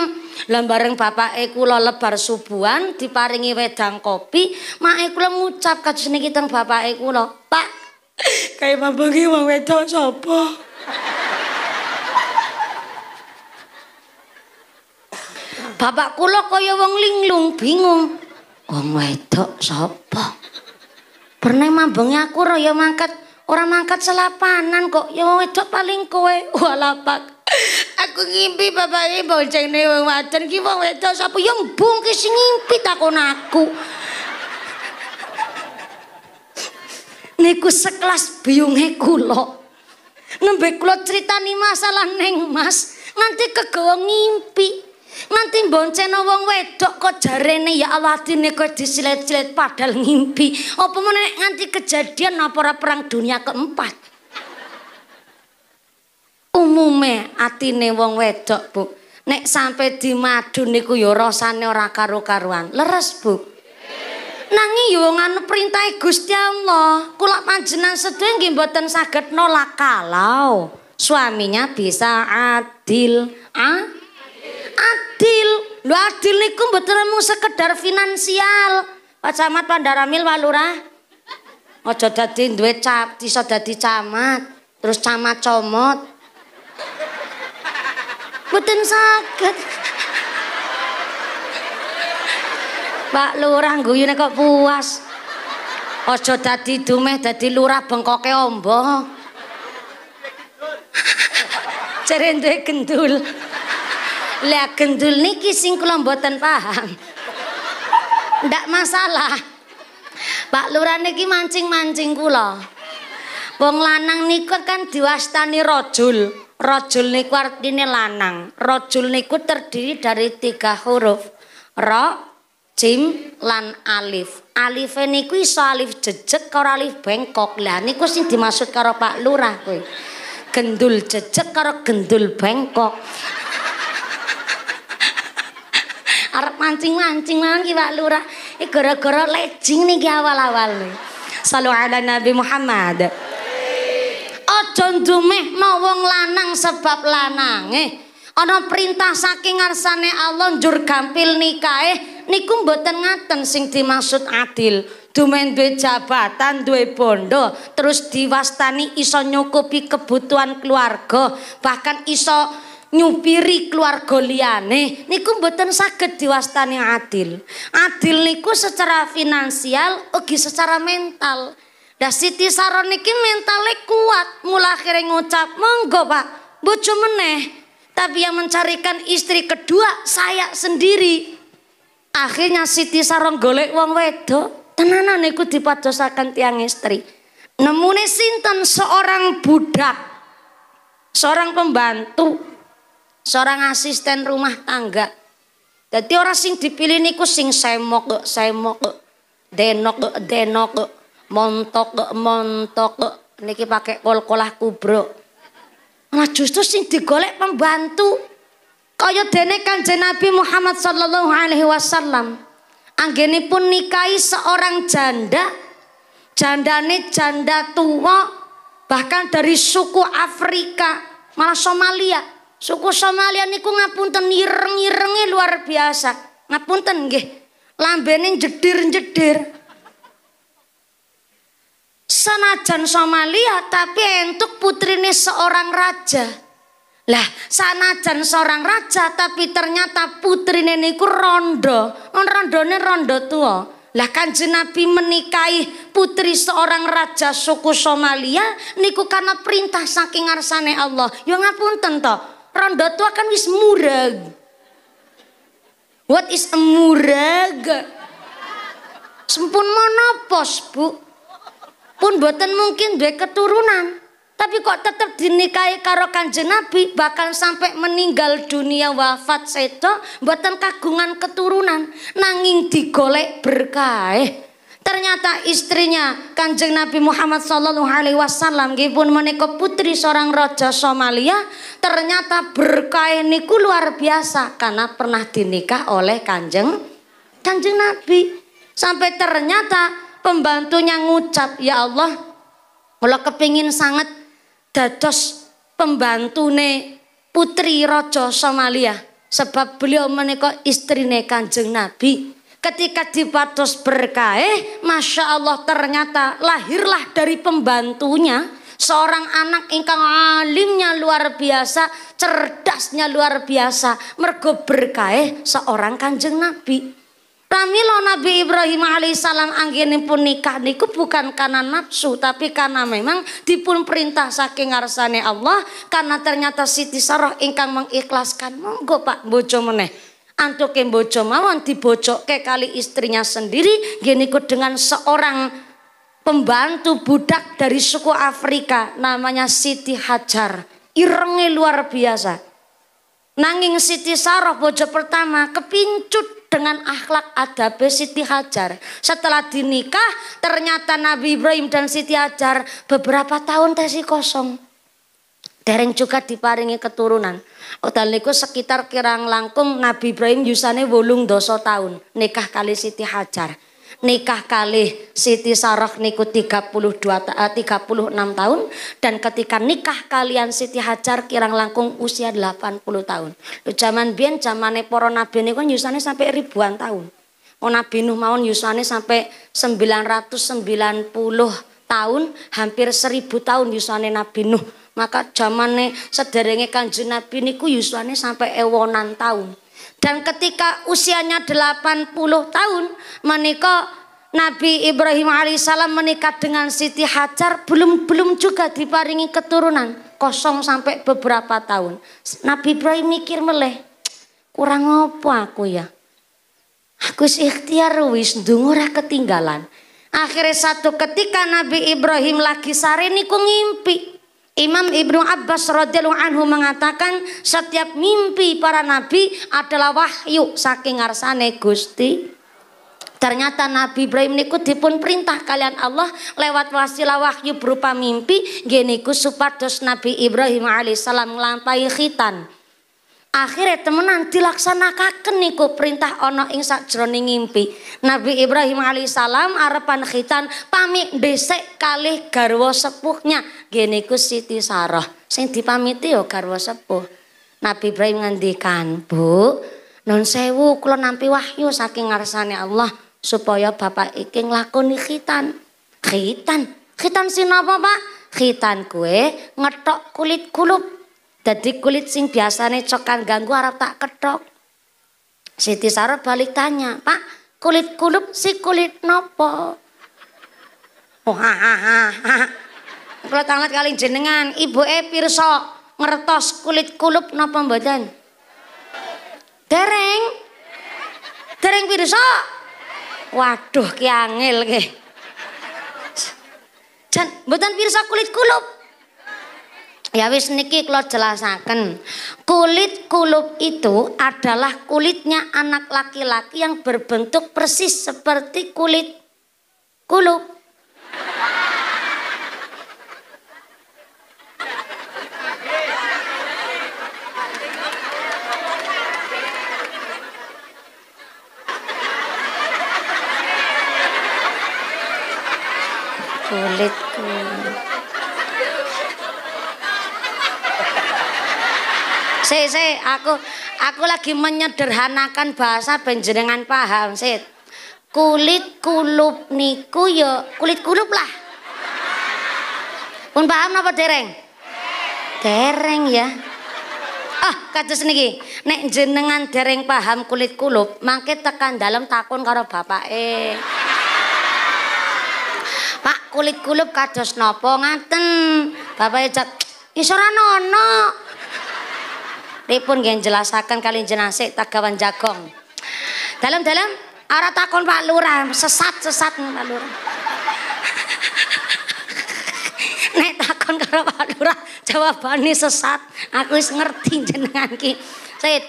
lan bareng bapake kula lebar subuhan diparingi wedang kopi mak kula ngucap kados niki teng bapake kula pak kaya mambengi wong wedok sapa Bapak kula kaya wong linglung bingung. Wong wedok sapa? Pernah mambengi aku ra ya mangkat. Ora mangkat selapanan kok ya wedok paling kowe [laughs] walapak. Aku ngimpi bapak iki boncengne wong wadon ki wong wedok sapa ya mbungki sing ngimpi takon aku. [laughs] Niku sekelas biunge kula. Nembe kula critani masalah ning Mas nganti kegawa ngimpi. nganti bonceno wong wedok kok jarene ya Allah awatine kok disilet-silet padahal ngimpi apa meneh nganti kejadian apa perang dunia keempat umume atine wong wedok bu nek sampe di madu niku ya rasane ora karo-karuan leres bu nangi yo anu perintah Gusti Allah kula panjenengan sedaya nggih mboten saged nolak kalau suaminya bisa adil ah adil lu adil niku mboten mung sekedar finansial Pak Camat Pandaramil Pak Lurah aja dadi duwe cap iso dadi camat terus camat comot mboten saged Pak Lurah guyune kok puas aja dadi dumeh dadi lurah bengkoke ombo cerendhe gendul, gendul. Lah gendul niki sing kula mboten paham. Ndak masalah. Pak Lurah niki mancing-mancing kula. Wong lanang niku kan diwastani rajul. Rajul niku artine lanang. Rajul niku terdiri dari tiga huruf. Ro, jim lan alif. Alif niku iso alif jejeg karo alif bengkok. Lah niku sing dimaksud karo Pak Lurah kuwi. Gendul jejeg karo gendul bengkok arep mancing-mancing mawon ki Pak Lurah. Iki gara-gara lejing niki awal-awal. Sallu ala Nabi Muhammad. Aja mau wong lanang sebab lanang, eh, Ana perintah saking ngarsane Allah njur gampil eh, niku mboten ngaten sing dimaksud adil. Dumen duwe jabatan, duwe bondo, terus diwastani iso nyukupi kebutuhan keluarga, bahkan iso nyupiri keluarga liyane niku mboten saged diwastani adil. Adil niku secara finansial ugi secara mental. Dah Siti Saron niki mentale kuat, mulai akhirnya ngucap, "Monggo, Pak, bucu meneh." Tapi yang mencarikan istri kedua saya sendiri. Akhirnya Siti Saron golek wong wedok, tenanan niku dipadosakan tiang istri. Nemune sinten seorang budak, seorang pembantu seorang asisten rumah tangga. jadi orang sing dipilih niku sing semok, semok, denok, denok, montok, montok, niki pakai kol-kolah kubro. Nah justru sing digolek pembantu. Kaya dene Kanjeng Nabi Muhammad sallallahu alaihi wasallam anggenipun nikahi seorang janda jandane janda tua bahkan dari suku Afrika malah Somalia Suku Somalia niku ngapunten ireng-irenge luar biasa. Ngapunten nggih. Lambene jedir-jedir. Sanajan Somalia tapi entuk putrine seorang raja. Lah, sanajan seorang raja tapi ternyata putrine niku rondo. On rondone rondo tua. Lah kan Nabi menikahi putri seorang raja suku Somalia niku karena perintah saking ngarsane Allah. Ya ngapunten toh rondo tua kan wis murag. What is a murag? Sempun monopos, Bu. Pun buatan mungkin duwe keturunan. Tapi kok tetap dinikahi karo Kanjeng Nabi bahkan sampai meninggal dunia wafat seto, buatan kagungan keturunan nanging digolek berkah. Eh. Ternyata istrinya Kanjeng Nabi Muhammad Sallallahu Alaihi Wasallam pun menikah putri seorang raja Somalia. Ternyata berkah ini luar biasa karena pernah dinikah oleh Kanjeng Kanjeng Nabi. Sampai ternyata pembantunya ngucap, "Ya Allah, kalau kepingin sangat dados pembantune putri raja Somalia sebab beliau menikah istrine Kanjeng Nabi." Ketika dipatos berkaih, Masya Allah ternyata lahirlah dari pembantunya seorang anak ingkang alimnya luar biasa, cerdasnya luar biasa, mergo berkaih seorang kanjeng Nabi. Pramila Nabi Ibrahim alaihissalam anggini pun nikah niku bukan karena nafsu tapi karena memang dipun perintah saking arsane Allah karena ternyata Siti Sarah ingkang mengikhlaskan monggo Pak bojo meneh antuke bojo mawon dibojokke kali istrinya sendiri Gini geniku dengan seorang pembantu budak dari suku Afrika namanya Siti Hajar irenge luar biasa nanging Siti Saroh bojo pertama kepincut dengan akhlak adab Siti Hajar setelah dinikah ternyata Nabi Ibrahim dan Siti Hajar beberapa tahun tesi kosong dereng juga diparingi keturunan. Udal niku sekitar kirang langkung Nabi Ibrahim yusane wolung doso tahun nikah kali Siti Hajar. Nikah kali Siti Sarah niku 32 36 tahun dan ketika nikah kalian Siti Hajar kirang langkung usia 80 tahun. Lu zaman biyen zamane para nabi niku yusane sampai ribuan tahun. Oh Nabi Nuh mawon yusane sampai 990 tahun, hampir 1000 tahun yusane Nabi Nuh. Maka zaman nih sederenge Kanjeng Nabi niku yuswane sampai ewonan tahun. Dan ketika usianya 80 tahun menikah Nabi Ibrahim alaihissalam menikah dengan Siti Hajar belum belum juga diparingi keturunan kosong sampai beberapa tahun. Nabi Ibrahim mikir meleh kurang apa aku ya? Aku ikhtiar wis dungurah ketinggalan. Akhirnya satu ketika Nabi Ibrahim lagi sare niku ngimpi Imam Ibnu Abbas radhiyallahu anhu mengatakan setiap mimpi para nabi adalah wahyu saking ngarsane Gusti. Ternyata Nabi Ibrahim niku dipun perintah kalian Allah lewat wasilah wahyu berupa mimpi geniku supados Nabi Ibrahim alaihissalam nglampahi khitan Akhirnya temenan dilaksanakaken niku perintah ono ing sakjroning ngimpi. Nabi Ibrahim alaihissalam arepan khitan pamit besek kali garwa sepuhnya. geniku Siti Sarah. Sing dipamiti karwo ya garwa sepuh. Nabi Ibrahim ngendikan, "Bu, nun sewu kula nampi wahyu saking ngarsane Allah supaya bapak iki nglakoni khitan." Khitan. Khitan sinapa, Pak? Khitan kue ngetok kulit kulup jadi kulit sing biasane cokan ganggu arep tak ketok. Siti Sarot balik tanya, "Pak, kulit kulup si kulit nopo?" Oh, ha, ha, ha. Kula kali jenengan, ibuke pirsa ngertos kulit kulup napa badan? Dereng. Dereng pirsa. Waduh, ki ke. Dan badan mboten kulit kulup. Ya wis niki kula jelasaken. Kulit kulup itu adalah kulitnya anak laki-laki yang berbentuk persis seperti kulit kulup. kulit kulup. Se, se, aku aku lagi menyederhanakan bahasa penjenengan paham, Sit. Kulit kulup niku ya kulit kulup lah. Pun paham apa dereng? Dereng ya. Ah, kados niki. Nek jenengan dereng paham kulit kulup, mangke tekan dalam takon karo eh. Pak kulit kulup kados nopo ngaten? Bapak cek, ya "Isora nono." Ripun gen jelasaken kali tak kawan jagong. Dalam-dalam arah takon Pak Lurah, sesat-sesat Pak Lurah. [laughs] Nek takon kalau Pak Lurah jawabannya sesat. Aku is ngerti jenengan ki. Said.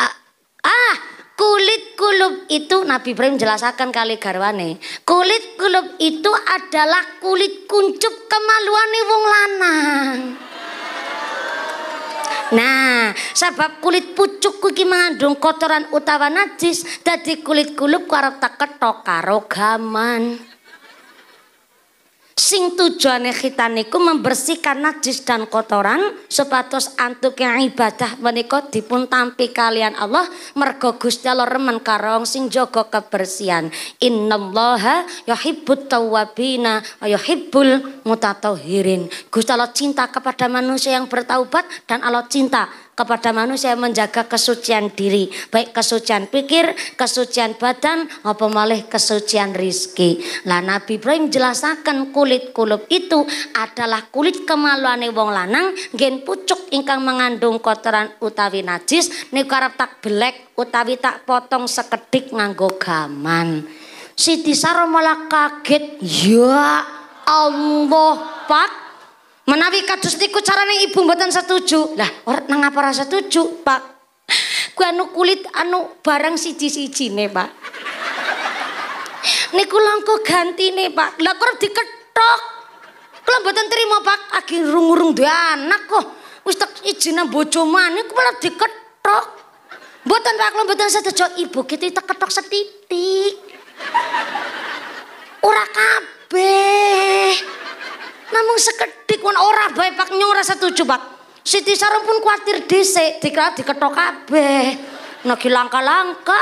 ah, kulit kulub itu Nabi Ibrahim jelaskan kali garwane. Kulit kulub itu adalah kulit kuncup kemaluan wong lanang. Nah, sebab kulit pucuk kuwi mengandung kotoran utawa najis, jadi kulit kulup karo teketok karo gaman sing tujuane khitan niku membersihkan najis dan kotoran supados antuk yang ibadah menika dipun tampi kalian Allah mergo Gusti Allah remen karong sing jaga kebersihan innallaha yuhibbut tawwabina wa yuhibbul mutatahhirin Gusti Allah cinta kepada manusia yang bertaubat dan Allah cinta kepada manusia menjaga kesucian diri, baik kesucian pikir, kesucian badan, apa malih kesucian rizki. Lah Nabi Ibrahim jelasaken kulit kulub itu adalah kulit kemaluan wong lanang gen pucuk ingkang mengandung kotoran utawi najis niku tak belek utawi tak potong sekedik nganggo gaman. Siti Sarah malah kaget, ya Allah Pak Menawi kados niku carane ibu mboten setuju. Lah, orang nang apa rasa setuju, Pak? [laughs] Ku anu kulit anu barang siji-sijine, Pak. Niku langko nih Pak. Lah di diketok. kalau mboten terima Pak. Agi rung-rung duwe anak kok. Wis tak ijine bojo maneh malah diketok. Mboten Pak, kula mboten setuju ibu gitu ya, ketok setitik. ura kabeh namung sekedik pun ora bae pak nyora rasa tujuh pak Siti Sarung pun khawatir dhisik dikira diketok kabeh nagi langka-langka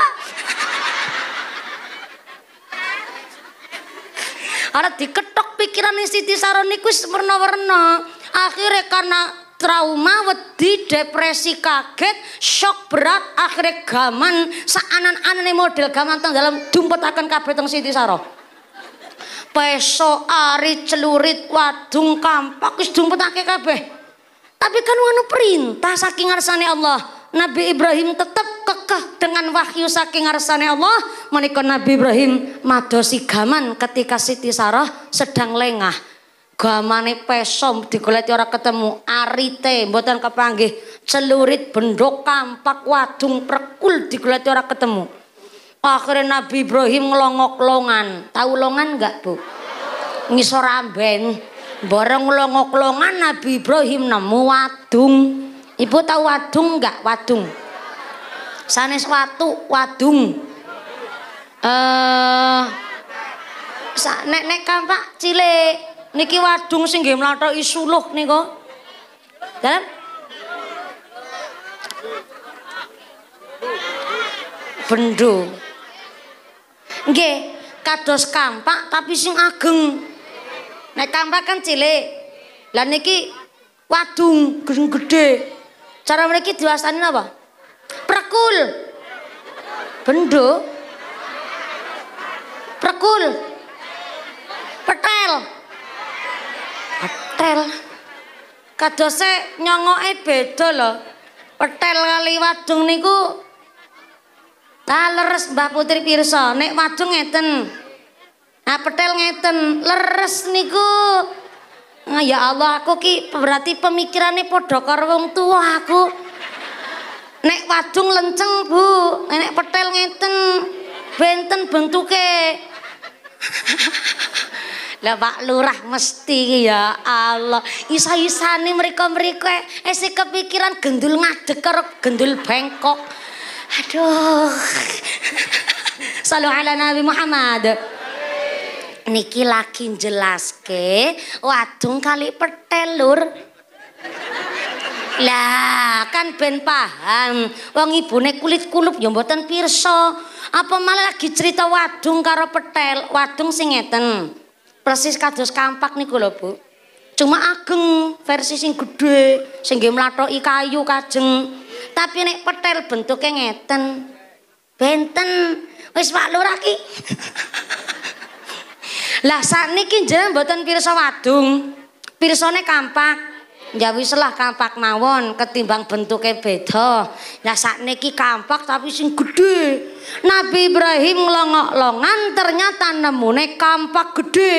Ada diketok pikiran Siti Sarung niku warna werna akhirnya karena trauma wedi depresi kaget shock berat akhirnya gaman seanan aneh model gaman tenggelam dalam dumpet akan kabe teng Siti Sarung peso ari celurit wadung kampak wis dumpetake kabeh tapi kan wanu perintah saking ngarsane Allah Nabi Ibrahim tetap kekeh dengan wahyu saking ngarsane Allah menika Nabi Ibrahim madosi gaman ketika Siti Sarah sedang lengah gamane pesom digoleti ora ketemu arite mboten kepanggih celurit bendok kampak wadung prekul digoleti ora ketemu Akhirnya Nabi Ibrahim ngelongok longan. Tahu longan nggak bu? Ngisor amben Bareng ngelongok longan Nabi Ibrahim nemu wadung. Ibu tahu wadung nggak? Wadung. Sanes watu wadung. Eh, uh, nek nek kampak cile, niki wadung sing lato isu nih niko? Dalam pendu. nggih kados kampak tapi sing ageng nek kampak kan cilik lah niki wadung gedung gede cara mereka diwasani apa prekul bendo prekul petel petel kadose nyongoke beda lho petel kali wadung niku Tah leres Mbak Putri pirsa, nek wadung ngeten. Nah, petel ngeten, leres niku. Nah, ya Allah aku ki berarti pemikirannya padha karo wong tuwa aku. Nek wadung lenceng, Bu. Nek petel ngeten, benten bentuke. [laughs] Lah Pak Lurah mesti ya Allah. Isa-isane mereka mereka, esih eh, kepikiran gendul ngadek karo gendul bengkok. Aduh. Salu ala Nabi Muhammad. Niki jelas ke wadung kali pertelur. Lah, kan ben paham. Wong ibune kulit kulup ya mboten pirsa. Apa malah lagi cerita wadung karo petel, wadung sing ngeten. Persis kados kampak niku lho, Bu. Cuma ageng versi sing gede, sing nggih mlathoki kayu kajeng. Tapi nek petel bentuknya ngeten. Benten. Wis Pak Lurah ki. Lah sakniki jenengan mboten pirsa wadung. Pirsane kampak. Ya wis kampak mawon ketimbang bentuknya beda. Nah sakniki kampak tapi sing gede. Nabi Ibrahim nglongok-longan ternyata nemune kampak gede.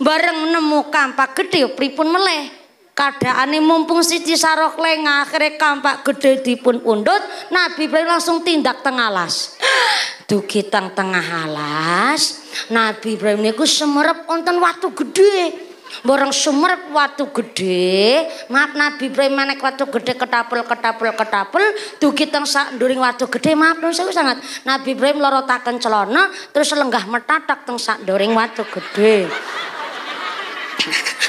Bareng nemu kampak gede pripun meleh. Kadaane mumpung siti sarok leng akhire kampak gedhe dipun pundhut, Nabi Ibrahim langsung tindak teng alas. [gasps] Dugi teng tengah alas, Nabi Ibrahim niku semerep wonten watu gedhe. Boreng sumerep watu gedhe, maaf Nabi Ibrahim menek watu gedhe ketapel ketapel ketapel, dugi teng sak nduring watu gedhe maaf nun saya sangat. Nabi Ibrahim lara taken celana terus lenggah metatak teng sak nduring watu gedhe. [laughs]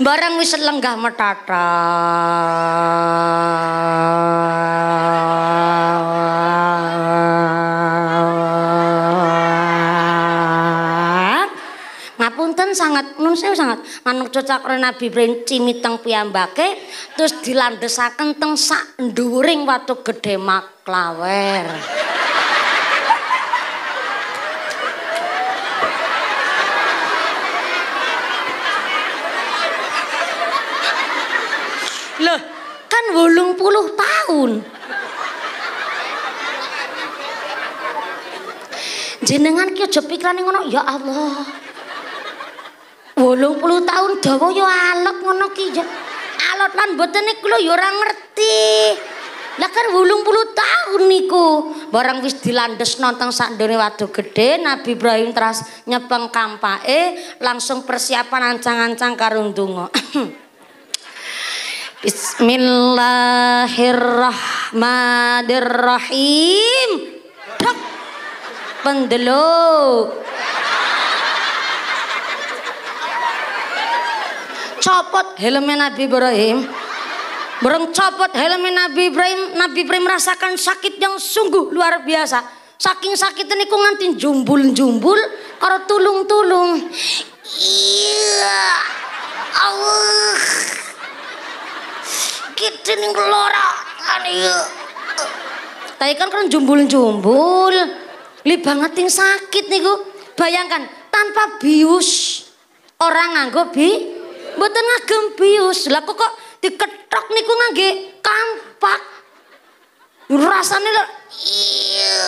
bareng wis lenggah metata. Ngapunten sangat nun saya sangat manuk cocok Nabi Ibrahim miteng piyambake terus dilandesaken teng sak nduring watu gede maklawer. Loh, kan wulung puluh tahun. Jenengan ki aja ngono, ya Allah. Wulung puluh tahun dawa ya alot ngono ki ya. Alot lan botene lo ya ora ngerti. Lah kan puluh tahun niku. Barang wis dilandes nonton sakdene waduh gede Nabi Ibrahim teras nyepeng kampake langsung persiapan ancang-ancang karo ndonga. [clears throat] Bismillahirrahmanirrahim. Pendelo. Copot helmnya Nabi Ibrahim. Bereng copot helmnya Nabi Ibrahim, Nabi Ibrahim merasakan sakit yang sungguh luar biasa. Saking sakit ini ku nganti jumbul-jumbul, karo tulung-tulung. Iya, Allah dikidin ning lorakan iya. Tapi kan kan jumbul-jumbul. Li banget ting sakit niku. Bayangkan tanpa bius orang nganggo bi mboten ngagem bius. Lah kok kok diketok niku ngangge kampak. Rasanya lho iya.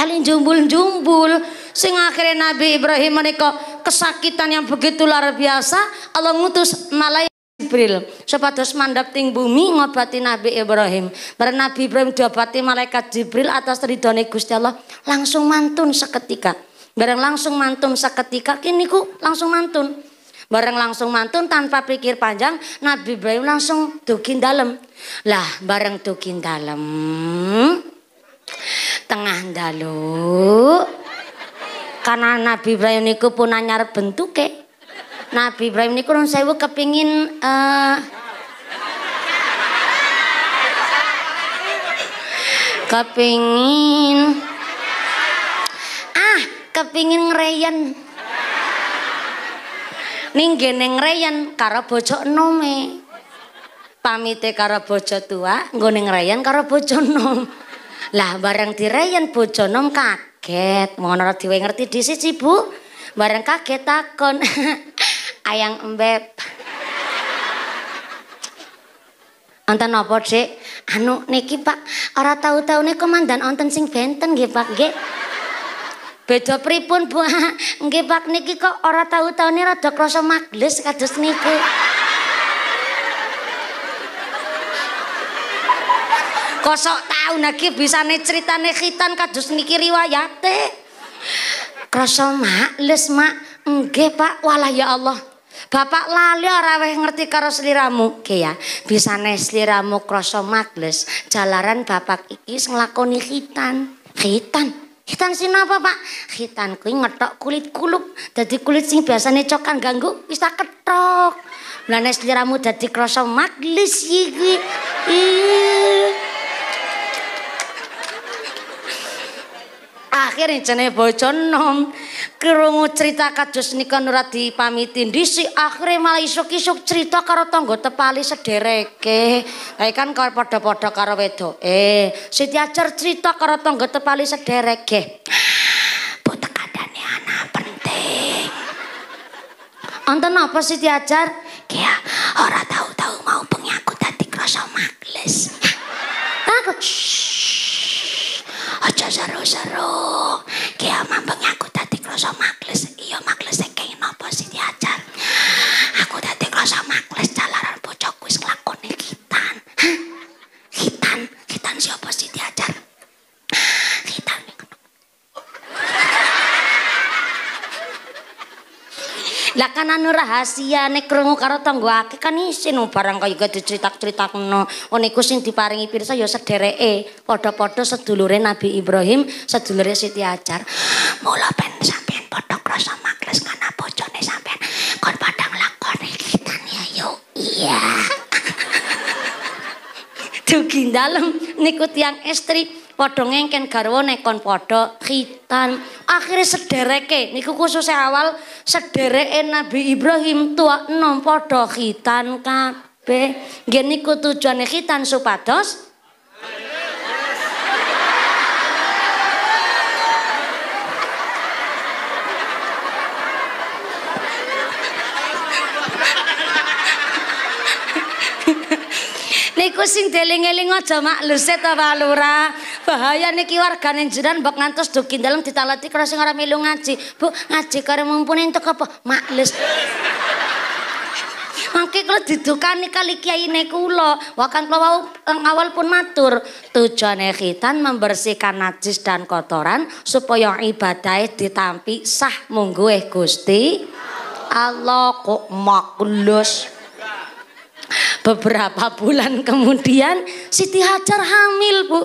saling jumbul-jumbul sehingga akhirnya Nabi Ibrahim menikah kesakitan yang begitu luar biasa Allah ngutus malaikat Jibril supados mandap ting bumi ngobati Nabi Ibrahim karena Nabi Ibrahim diobati malaikat Jibril atas ridhone Gusti Allah langsung mantun seketika bareng langsung mantun seketika kini ku langsung mantun bareng langsung mantun tanpa pikir panjang Nabi Ibrahim langsung dukin dalam lah bareng dukin dalam. Tengah dalu, Karena Nabi Ibrahim niku pun anyar ke Nabi Ibrahim niku rong sewu kepingin uh, kepingin ah kepingin ngerayan. ning gene ngerayan karo bojo nome pamite karo bojo tua nggone rayan karo bojo nome lah bareng direyen bojo nom kaget. Ngono diwe ngerti disici, Bu. Bareng kaget takon. [laughs] Ayang embeb. anten apa, Dik? Anu niki, Pak, ora tahu-taune mandan onten sing benten nggih, Pak, nggih. Beda pripun, Bu? [laughs] Nggih, Pak, niki kok ora tahu tahu rada krasa magles kados niki. Kosok tahu bisa bisane ceritane khitan kados niki riwayate. Krasa makles mak. Nggih Pak, walah ya Allah. Bapak lali orang yang ngerti karo sliramu. Ge ya, bisane sliramu krasa magles, jalaran bapak iki nglakoni khitan. Khitan. Khitan siapa Pak? Khitan kuwi ngetok kulit kulup. Jadi kulit sing biasanya cokan ganggu bisa ketok. Lah nek sliramu jadi krasa maglis iki. Iya. akhirnya jenenge bojo nom krungu cerita kados nika ora di si akhire malah isuk-isuk cerita karo tangga tepali sedereke. Kae kan padha-padha karo wedoke. Eh, Siti Ajar cerita karo tangga tepali sedereke. Botek kandhane ana penting. Anten apa Siti Kia ora tahu-tahu mau bengi aku dadi krasa makles. Aja seru-seru. Ki mampeng aku tadi kloso makles. Iya makles kayak nopo sih diajar. Aku tadi kloso makles jalanan bocok wis nglakoni hitan, hitan, hitan siapa sih? Lah kan anu rahasia nek krungu karo tangga akeh kan isin oh, barang kaya diceritak-critakno. Gitu ngono oh, iku sing diparingi pirsa ya e padha-padha sedulure Nabi Ibrahim, sedulure Siti Ajar, Mula ben sampean padha krasa makles kana bojone sampean kon padang lakoni kitan ya yo. Iya. [laughs] Dugi dalam nikut yang istri. padha ngengken garwa nekon padha khitan akhire sedereke niku khusus awal sedereke Nabi Ibrahim tua nom padha khitan kabeh nggih niku tujuane khitan supados iku sing deling-eling aja mak luset apa lurah. Bahaya niki wargane jenengan bak ngantos dukin dalam ditalati karo sing ora melu ngaji. Bu, ngaji karo mumpuni entuk apa? Maklus. Mangke kula didukani kali kiyaine kula. Wakan kula wau eh, awal pun matur, tujuane khitan membersihkan najis dan kotoran supaya ibadah ditampi sah mungguh Gusti. Allah kok maklus. Beberapa bulan kemudian Siti Hajar hamil bu.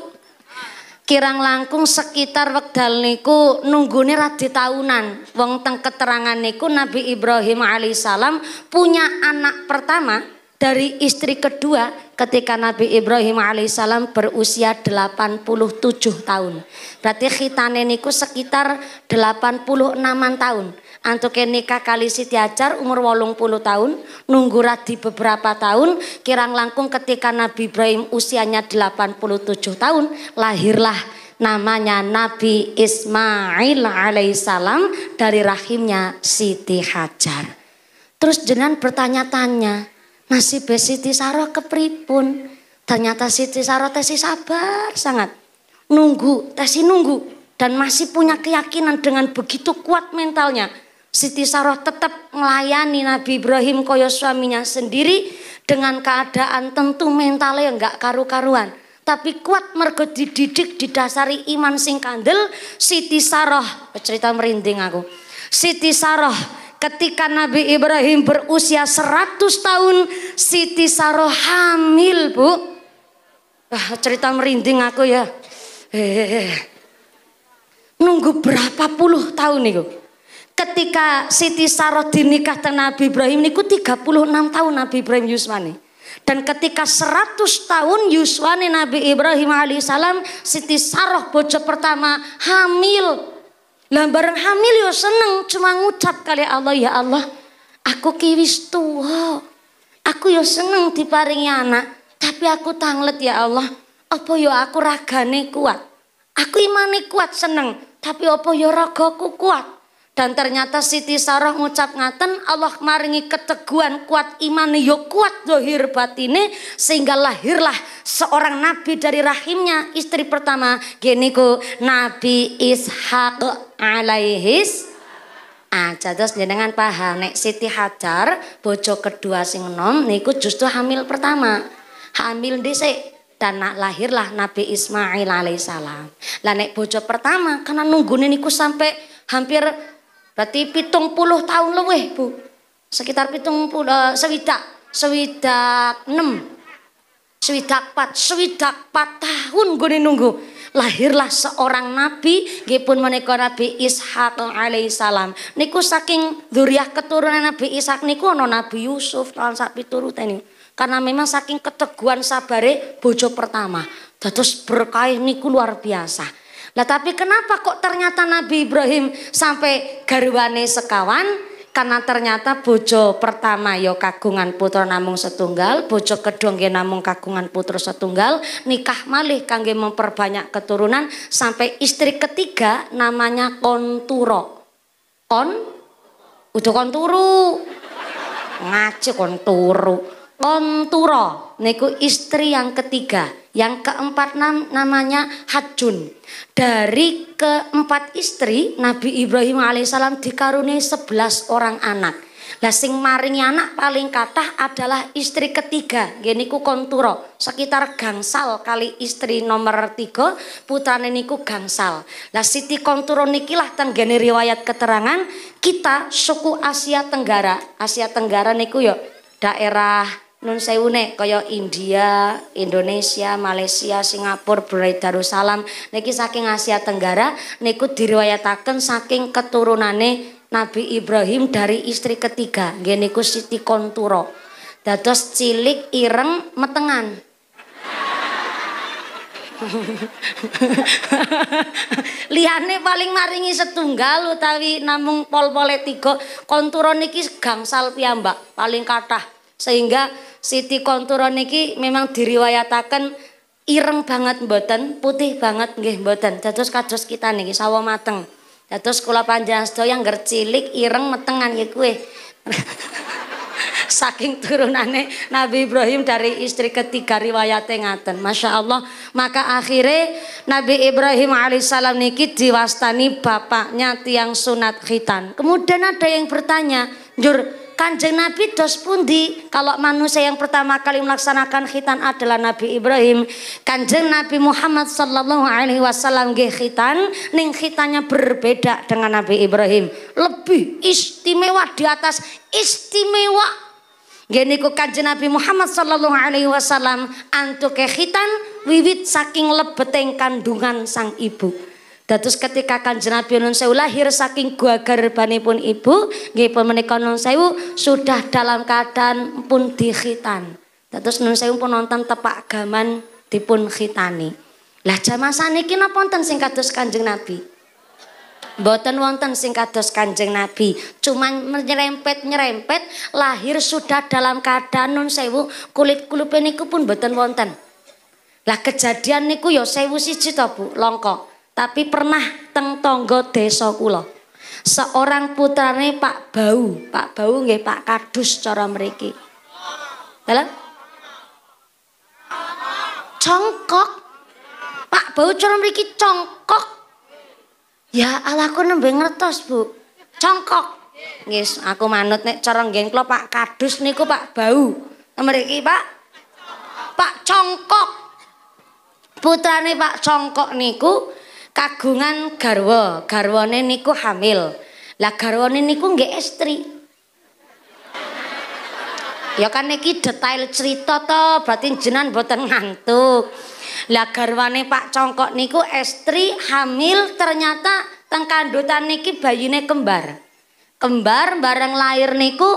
Kirang langkung sekitar wekdal niku nunggune radi tahunan. Wong teng keterangan niku Nabi Ibrahim alaihissalam punya anak pertama dari istri kedua ketika Nabi Ibrahim alaihissalam berusia 87 tahun. Berarti khitane niku sekitar 86 tahun antuke nikah kali Siti Hajar umur wolung puluh tahun nunggu radi beberapa tahun kirang langkung ketika Nabi Ibrahim usianya 87 tahun lahirlah namanya Nabi Ismail alaihissalam dari rahimnya Siti Hajar terus dengan bertanya-tanya masih besi Siti Sarah kepripun ternyata Siti Sarah tesi sabar sangat nunggu tesi nunggu dan masih punya keyakinan dengan begitu kuat mentalnya Siti Sarah tetap melayani Nabi Ibrahim koyo suaminya sendiri dengan keadaan tentu mentalnya enggak karu-karuan. Tapi kuat mergo dididik didasari iman sing kandel Siti Sarah, Cerita merinding aku. Siti Sarah, ketika Nabi Ibrahim berusia 100 tahun Siti Sarah hamil bu. Ah, cerita merinding aku ya. Hehehe. Eh. Nunggu berapa puluh tahun nih ketika Siti Saroh dinikah Nabi Ibrahim niku 36 tahun Nabi Ibrahim Yuswani. Dan ketika 100 tahun Yuswani Nabi Ibrahim alaihissalam Siti Saroh bojo pertama hamil. dan bareng hamil yo seneng cuma ngucap kali Allah ya Allah aku kiwis tua. Aku yo seneng diparingi anak tapi aku tanglet ya Allah. Apa yo aku ragane kuat? Aku imani kuat seneng tapi apa yo ragaku kuat? Dan ternyata Siti Sarah ngucap ngaten Allah maringi keteguhan kuat iman yo ya kuat dohir batine sehingga lahirlah seorang nabi dari rahimnya istri pertama geniku Nabi Ishak alaihis aja terus jenengan paham nek Siti Hajar bojo kedua sing nom niku justru hamil pertama hamil dhisik dan nak lahirlah Nabi Ismail alaihissalam lah nek bojo pertama karena nungguni niku sampai hampir Berarti pitung puluh tahun lebih Bu. Sekitar pitung puluh, eh, sewidak, sewidak enam. Sewidak pat, sewidak pat tahun gue nunggu. Lahirlah seorang nabi, gipun menika nabi Ishak alaihissalam. Niku saking duriah keturunan nabi Ishak niku ono nabi Yusuf tahun turut ini, Karena memang saking keteguhan sabare bojo pertama. terus berkah niku luar biasa. Lah tapi kenapa kok ternyata Nabi Ibrahim sampai garwane sekawan? Karena ternyata bojo pertama yo ya kagungan putra namung setunggal, bojo kedua ya nggih namung kagungan putra setunggal, nikah malih kangge memperbanyak keturunan sampai istri ketiga namanya Konturo. Kon udah kon turu. Ngaji kon Lonturo niku istri yang ketiga. Yang keempat nam, namanya Hajun. Dari keempat istri Nabi Ibrahim alaihissalam dikaruniai sebelas orang anak. Lah sing maringi anak paling kata adalah istri ketiga, niku Konturo, sekitar gangsal kali istri nomor tiga, putrane niku gangsal. Lah Siti Konturo nikilah tenggene riwayat keterangan kita suku Asia Tenggara. Asia Tenggara niku yo daerah nun sewune kaya India, Indonesia, Malaysia, Singapura, Brunei Darussalam niki saking Asia Tenggara niku diriwayataken saking keturunane Nabi Ibrahim dari istri ketiga nggih niku Siti Konturo. Dados cilik ireng metengan. [laughs] Liane paling maringi setunggal utawi namung pol-pole tiga konturon niki gangsal piyambak paling kathah sehingga Siti Konturo niki memang diriwayatakan ireng banget mboten, putih banget nggih mboten. Dados kados kita niki sawo mateng. Dados kula panjenengan sedaya yang cilik ireng metengan ya kuwe. [laughs] saking turunane Nabi Ibrahim dari istri ketiga riwayatnya ngaten Masya Allah maka akhirnya Nabi Ibrahim alaihissalam niki diwastani bapaknya tiang sunat khitan kemudian ada yang bertanya Jur Kanjeng Nabi dos pundi? Kalau manusia yang pertama kali melaksanakan khitan adalah Nabi Ibrahim. Kanjeng Nabi Muhammad sallallahu alaihi wasallam nggih khitan, ning khitannya berbeda dengan Nabi Ibrahim. Lebih istimewa di atas istimewa. Gini ku kanjeng Nabi Muhammad sallallahu alaihi wasallam antuke khitan wiwit saking lebeteng kandungan sang ibu. Datus ketika kanjeng Nabi Nun Sewu lahir saking gua pun ibu, nggih pun menikah Nun Sewu sudah dalam keadaan pun dihitan. Datus Nun Sewu pun nonton tepak gaman dipun khitani. Lah jaman saniki napa wonten sing Kanjeng Nabi? Boten wonten sing kados Kanjeng Nabi, cuman nyerempet-nyerempet lahir sudah dalam keadaan nun sewu, kulit kulupeniku pun boten wonten. Lah kejadian niku ya sewu siji to Bu, longkok. Tapi pernah teng tonggo desa kula. Seorang putrane Pak Bau, Pak Bau nggih Pak Kadus cara mriki. Dalam? Congkok. Pak Bau cara mriki congkok. Ya Allah aku nembe ngertos, Bu. Congkok. Nggih aku manut nek cara nggih kula Pak Kadus niku Pak Bau. Mriki Pak Pak Congkok. Putrane Pak Congkok niku kagungan garwa, garwane niku hamil. Lah garwane niku nggak istri Ya kan niki detail cerita to, berarti jenan boten ngantuk. Lah garwane Pak Congkok niku istri hamil ternyata teng kandutan niki bayine kembar. Kembar bareng lahir niku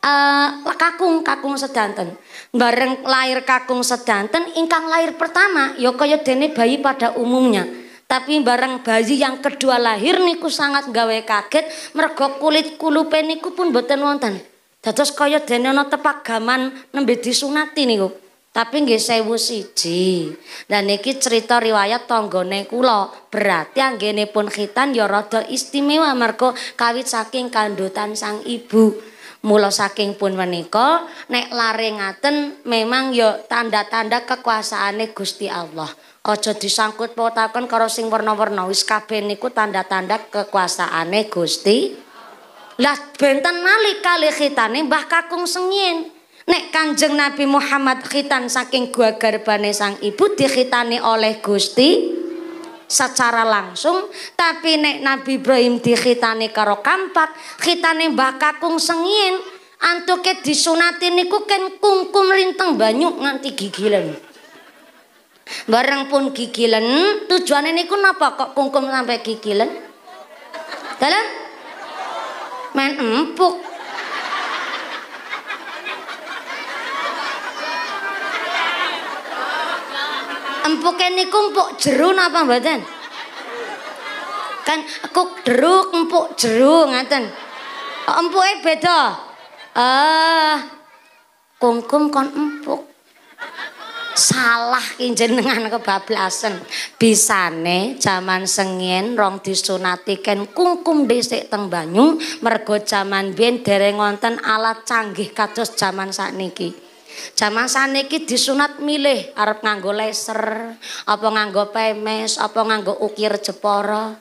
uh, kakung kakung sedanten bareng lahir kakung sedanten ingkang lahir pertama ya kaya dene bayi pada umumnya tapi barang bayi yang kedua lahir niku sangat gawe kaget mergo kulit kulupe niku pun boten wonten. Dados kaya dene ana gaman nembe disunati niku. Tapi nggih sewu siji. Dan niki cerita riwayat tanggane kula. Berarti pun khitan ya rada istimewa mergo kawit saking kandutan sang ibu. Mula saking pun menika nek laringaten memang ya tanda-tanda kekuasaane Gusti Allah. Aja disangkut pautaken karo sing warna-warna wis kabeh niku tanda-tanda kekuasaane Gusti. Lah benten kali khitane Mbah Kakung sengin. Nek Kanjeng Nabi Muhammad khitan saking gua garbane sang ibu dikhitani oleh Gusti secara langsung tapi nek Nabi Ibrahim dikhitani karo kampak khitane Mbah Kakung sengin antuke disunati niku ken kungkum rinteng banyu nganti gigilan. Bareng pun gigilen, tujuane niku napa kok kungkum sampe gigilen? Dalam? Main empuk. Empuk ini empuk jeru napa badan? Kan aku jeruk empuk jeru ngaten. Empuk beda. Ah, kungkum kon empuk. salah kinjenengan kebablasan bisane jaman sengen rong disunatiken kungkum dhisik teng banyu mergo jaman biyen dereng wonten alat canggih kados jaman sakniki jaman sakniki disunat milih arep nganggo laser apa nganggo pemes apa nganggo ukir jeporo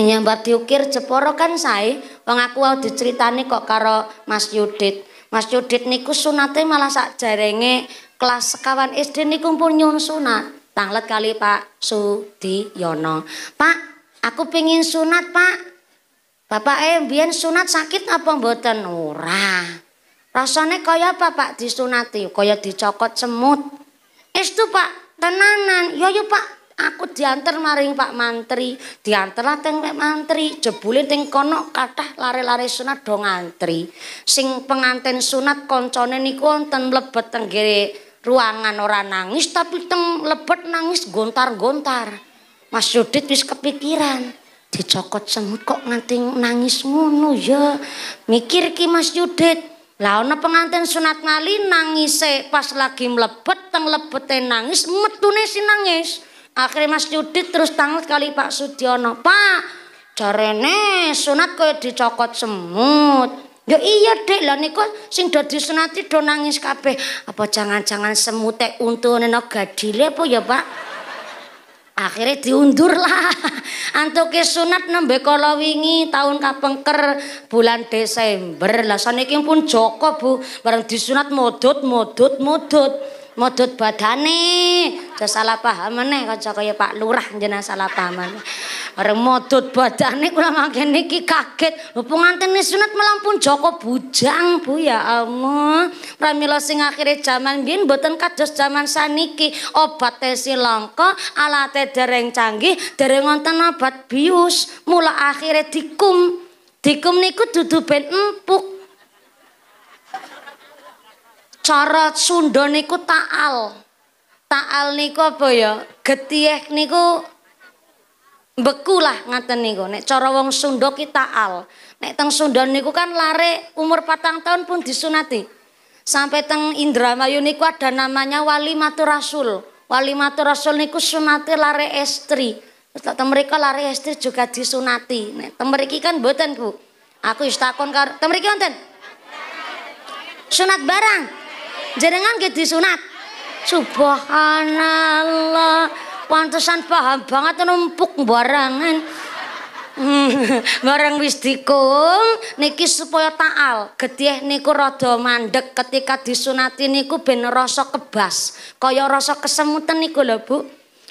nyambat diukir jeporo kan saya wong aku wau diceritani kok karo Mas Yudit Mas Yudit niku sunate malah sak jarenge kelas sekawan SD niku pun nyun sunat tanglet kali Pak Sudiyono Pak aku pingin sunat Pak Bapak eh sunat sakit apa mboten ora rasane kaya apa Pak disunati kaya dicokot semut itu Pak tenanan yo yo Pak aku diantar maring Pak Mantri diantar lah teng Pak Mantri jebulin teng kono kathah lari-lari sunat dong antri sing penganten sunat koncone niku wonten mlebet tenggere ruangan orang nangis tapi teng lebet nangis gontar-gontar Mas Yudit wis kepikiran dicokot semut kok nganti nangis ngono ya mikir ki Mas Yudit lah pengantin sunat ngali nangis pas lagi melebet teng lebete nangis metune si nangis akhirnya Mas Yudit terus tangis kali Pak Sudiono Pak jarene sunat kok dicokot semut Ya iya dek lah niku sing do disenati do nangis kabeh. Apa jangan-jangan semute untune no gadile apa ya Pak? Akhirnya diundur lah. [laughs] Antuke sunat nembe kala wingi tahun kapengker bulan Desember. Lah saniki pun Joko Bu, bareng disunat modot modot modot. modot badane aja salah paham meneh kaya Pak Lurah jeneng salah paham areng modot badane kula mangken iki kaget lho pengantin sunat melampun Joko bujang Bu ya Allah pramila sing akhire jaman biyen mboten kados jaman saniki obat si alate dereng canggih dereng wonten obat bius mula akhire dikum dikum niku dudu ben empuk Cara Sunda niku taal. Taal niku apa ya? Getih niku beku lah ngaten niku. Nek cara wong Sunda ki taal. Nek teng Sunda niku kan lare umur patang tahun pun disunati. Sampai teng Indramayu niku ada namanya wali matur rasul. Wali matur rasul niku sunate lare estri. Terus mereka lari istri juga disunati. Nek temeriki kan buatan Bu. Aku istakon karo temeriki wonten? Sunat barang jenengan nggih disunat subhanallah pantesan paham banget numpuk barangan [laughs] barang wis dikum niki supaya taal gedih niku rada mandek ketika disunati niku ben rasa kebas kaya rasa kesemutan niku lho Bu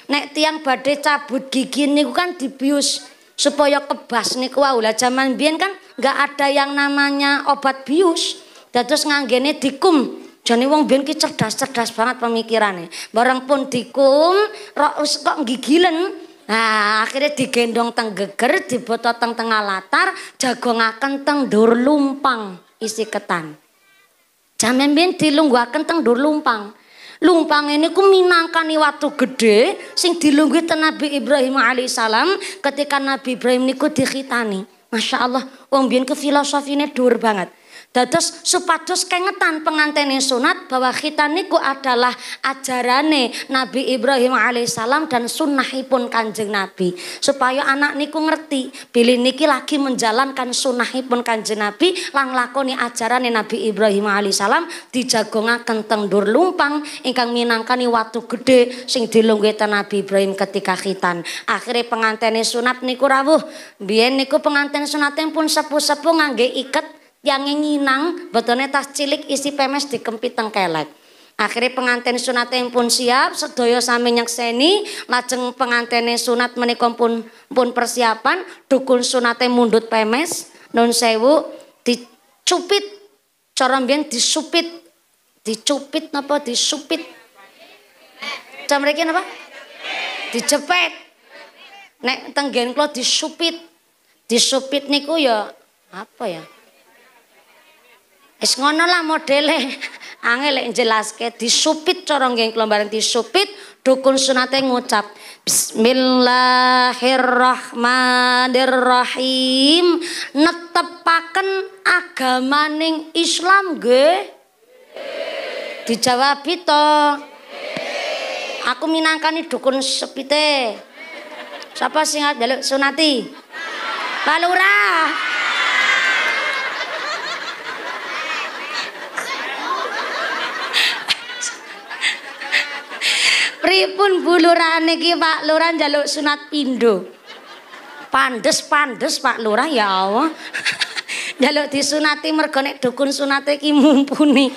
nek tiang badai cabut gigi niku kan dibius supaya kebas niku wau lah zaman biyen kan nggak ada yang namanya obat bius dados nganggene dikum jadi wong Bin ki cerdas-cerdas banget pemikirannya. Barang pun dikum, rok kok gigilen. Nah, akhirnya digendong teng geger, tang teng tengah latar, jagongaken teng dur lumpang isi ketan. Jamin biyen akan teng dur lumpang. Lumpang ini ku minangkani watu gede sing dilungguhi teng Nabi Ibrahim alaihissalam ketika Nabi Ibrahim niku dikhitani. Masya Allah, wong Bin ke filosofinya dur banget. Dados supados kengetan pengantin sunat bahwa khitan niku adalah ajarane Nabi Ibrahim alaihissalam dan sunnahipun kanjeng Nabi. Supaya anak niku ngerti pilih niki lagi menjalankan sunnahipun kanjeng Nabi lang lakoni ajarane Nabi Ibrahim alaihissalam dijagonga kenteng dur lumpang ingkang minangkani watu gede sing dilunggeta Nabi Ibrahim ketika khitan. akhirnya pengantin sunat niku rawuh. Biyen niku pengantin sunat pun sepuh-sepuh ngangge iket yang nginang betulnya tas cilik isi pemes di teng kelek. Akhirnya pengantin sunat pun siap, sedoyo sami nyekseni, lajeng pengantin sunat menikom pun pun persiapan, dukun sunate mundut pemes, nun sewu dicupit, corombian disupit, dicupit napa disupit. jam mriki apa? Dijepet. Nek tenggen klo disupit. Disupit niku ya apa ya? Es ngono lah modele. Angel lek jelaske disupit corong geng kelombaran di disupit dukun sunate ngucap Bismillahirrahmanirrahim netepaken agamaning Islam gue Dijawab to Aku minangkani dukun sepite siapa sing jaluk sunati Pak Pripun Bu Lurah niki Pak Lurah njaluk sunat pindho. Pandes-pandes Pak Lurah ya Allah. [laughs] jaluk disunati mergo nek dukun sunate ki mumpuni.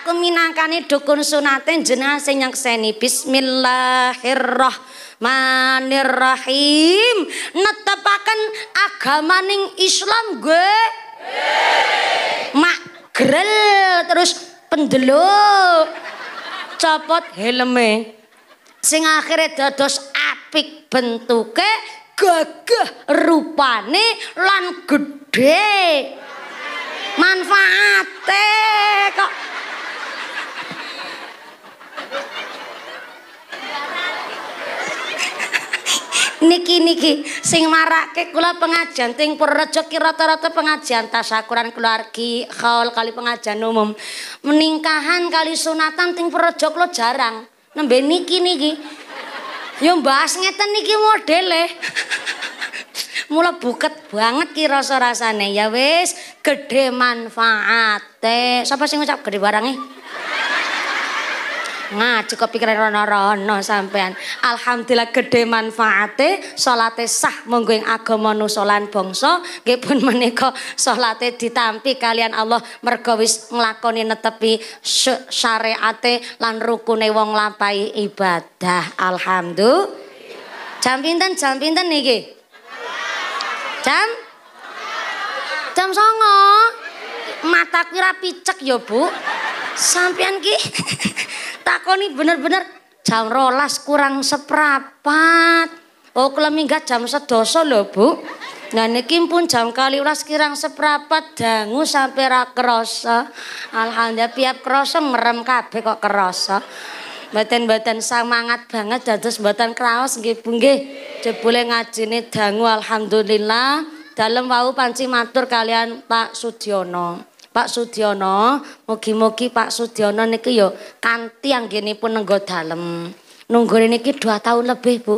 Aku minangkani dukun sunate jenengan sing nyekseni. Bismillahirrahmanirrahim. Bismillahirrahmanirrahim agama agamaning Islam gue magrel terus pendeluk copot helme sing akhirnya dados apik bentuke gagah rupane lan gede manfaate kok niki niki sing marake kula pengajian ting Purworejo rata-rata pengajian tasakuran keluarga haul kali pengajian umum meningkahan kali sunatan ting Purworejo lo jarang nembe niki niki yo bahas ngeten niki modele mula buket banget ki rasa rasane ya wis gede eh, sapa sing ngucap gede barange ngaji kok pikiran rono-rono sampean. Alhamdulillah gede manfaate salate sah monggo ing agama nusolan bangsa nggih pun menika salate ditampi kalian Allah mergo wis nglakoni netepi syariate lan rukune wong lampahi ibadah. Alhamdulillah. Jam pinten? Jam pinten niki? Jam Jam songo. Mataku ra picek ya, Bu. sampean ki takoni bener-bener jam rolas kurang seprapat oh kula minggat jam sedoso lho bu nah niki pun jam kali ulas kirang seprapat dangu sampai ra kerasa alhamdulillah piap kroso merem kabe kok kerasa Mboten-mboten semangat banget dados mboten kraos nggih Bu nggih. Jebule ngajine dangu alhamdulillah dalem wau panci matur kalian Pak Sudiono. Pak Sudiono, mugi-mugi Pak Sudiono niki yo ya kanti yang gini pun nenggo dalem. Nunggone niki dua tahun lebih, Bu.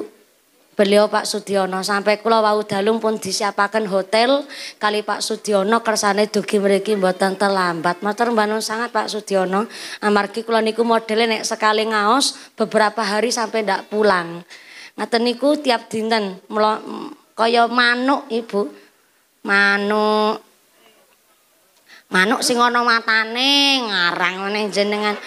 Beliau Pak Sudiono sampai kula wau dalung pun disiapakan hotel kali Pak Sudyono kersane dugi mriki buatan terlambat. motor mbanun sangat Pak Sudiono. Amarki kula niku modelnya nek sekali ngaos beberapa hari sampai ndak pulang. Ngata niku tiap dinten koyo manuk Ibu. Manuk Manuk sing ana matane ngarang meneh jenengan.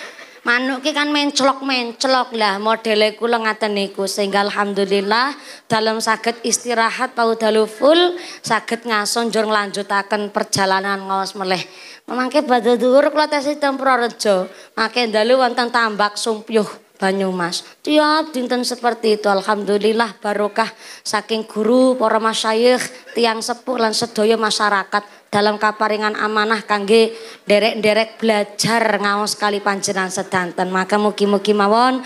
Manuk ki kan mencelok-mencelok lah modele kula ngaten niku sehingga alhamdulillah dalam sakit istirahat dalu full sakit ngaso njur nglanjutaken perjalanan ngawas meleh. Mangke badhe dhuwur kula tesih teng mangke dalu wonten tambak sumpyuh. Banyumas. Tiap dinten seperti itu alhamdulillah barokah saking guru, para masyayikh, tiang sepuh lan sedaya masyarakat dalam kaparingan amanah kangge derek-derek belajar ngaos kali panjenan sedanten maka muki-muki mawon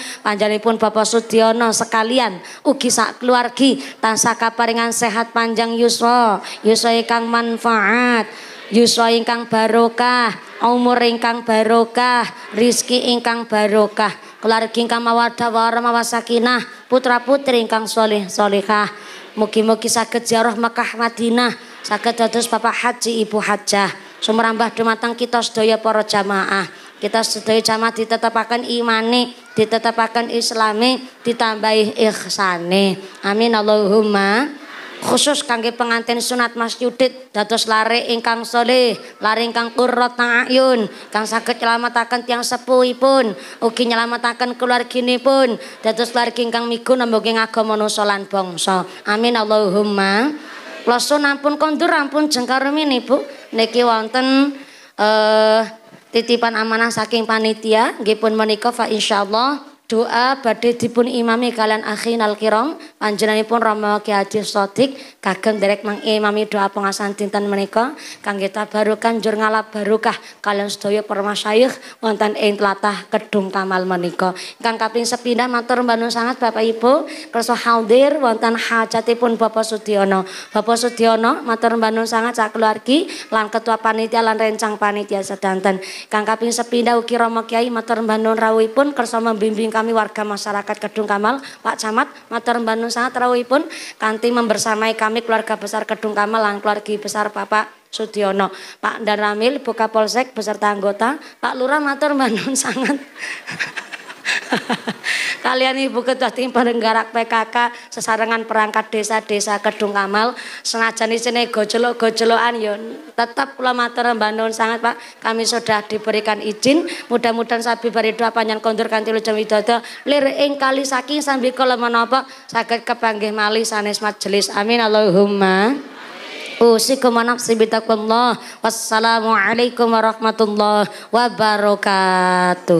pun Bapak Sudiono sekalian ugi sak keluargi tanpa kaparingan sehat panjang yuswa yuswa ingkang manfaat yuswa ingkang barokah umur ingkang barokah rizki ingkang barokah keluarga ingkang mawadah warah mawasakinah putra putri ingkang solih solihah muki-muki sakit ziarah Mekah Madinah Sakit dados Bapak Haji Ibu Hajah sumrambah dumateng kita sedaya para jamaah kita sedaya jamaah ditetapakan imani, ditetapakan Islami, ditambahi ihsane amin Allahumma khusus kangge pengantin sunat Mas Yudit dados lare ingkang soleh lare ingkang qurrat ayun, kang saged nyelametaken tiang sepuhipun ugi nyelametaken keluarginipun dados lare ingkang nembe ing agama nusa lan bangsa amin Allahumma Losun nampun kondur ampun jengkar mini Bu. Niki wonten eh titipan amanah saking panitia gipun menikah, fa, insya Allah doa badhe dipun imami kalian kirong kiram panjenenganipun Rama Ki Haji Sodik kagem derek imami doa pengasan dinten menika kangge tabarukan jur ngalap barokah kalian sedaya para masyayikh wonten ing tlatah Kedung Kamal menika ingkang kaping sepindah matur mbanu sangat Bapak Ibu kersa hadir wonten hajatipun Bapak Sudiono Bapak Sudiono matur mbanu sangat sak keluargi lan ketua panitia lan rencang panitia sedanten kang kaping sepindah ugi Rama Kiai matur mbanu rawuhipun kersa membimbing kami warga masyarakat Kedung Kamal, Pak Camat, matur Mbanu sangat pun kanti membersamai kami keluarga besar Kedung Kamal dan keluarga besar Bapak Sudiono, Pak Danramil, Buka Polsek beserta anggota, Pak Lurah matur Mbanu sangat. [laughs] Kalian ibu ketua tim penggerak PKK sesarengan perangkat desa-desa Kedung Kamal senajan isine gojolok-gojolokan anion tetap kula matur mbanun sangat Pak kami sudah diberikan izin mudah-mudahan sabi baridha panjang kondur kanthi lujeng widodo lir ing kali saking sambil kula menapa saged kepanggih malih sanes majelis amin Allahumma usikum wa nafsi bitaqwallah Wassalamualaikum wassalamualaikum warahmatullahi wabarakatuh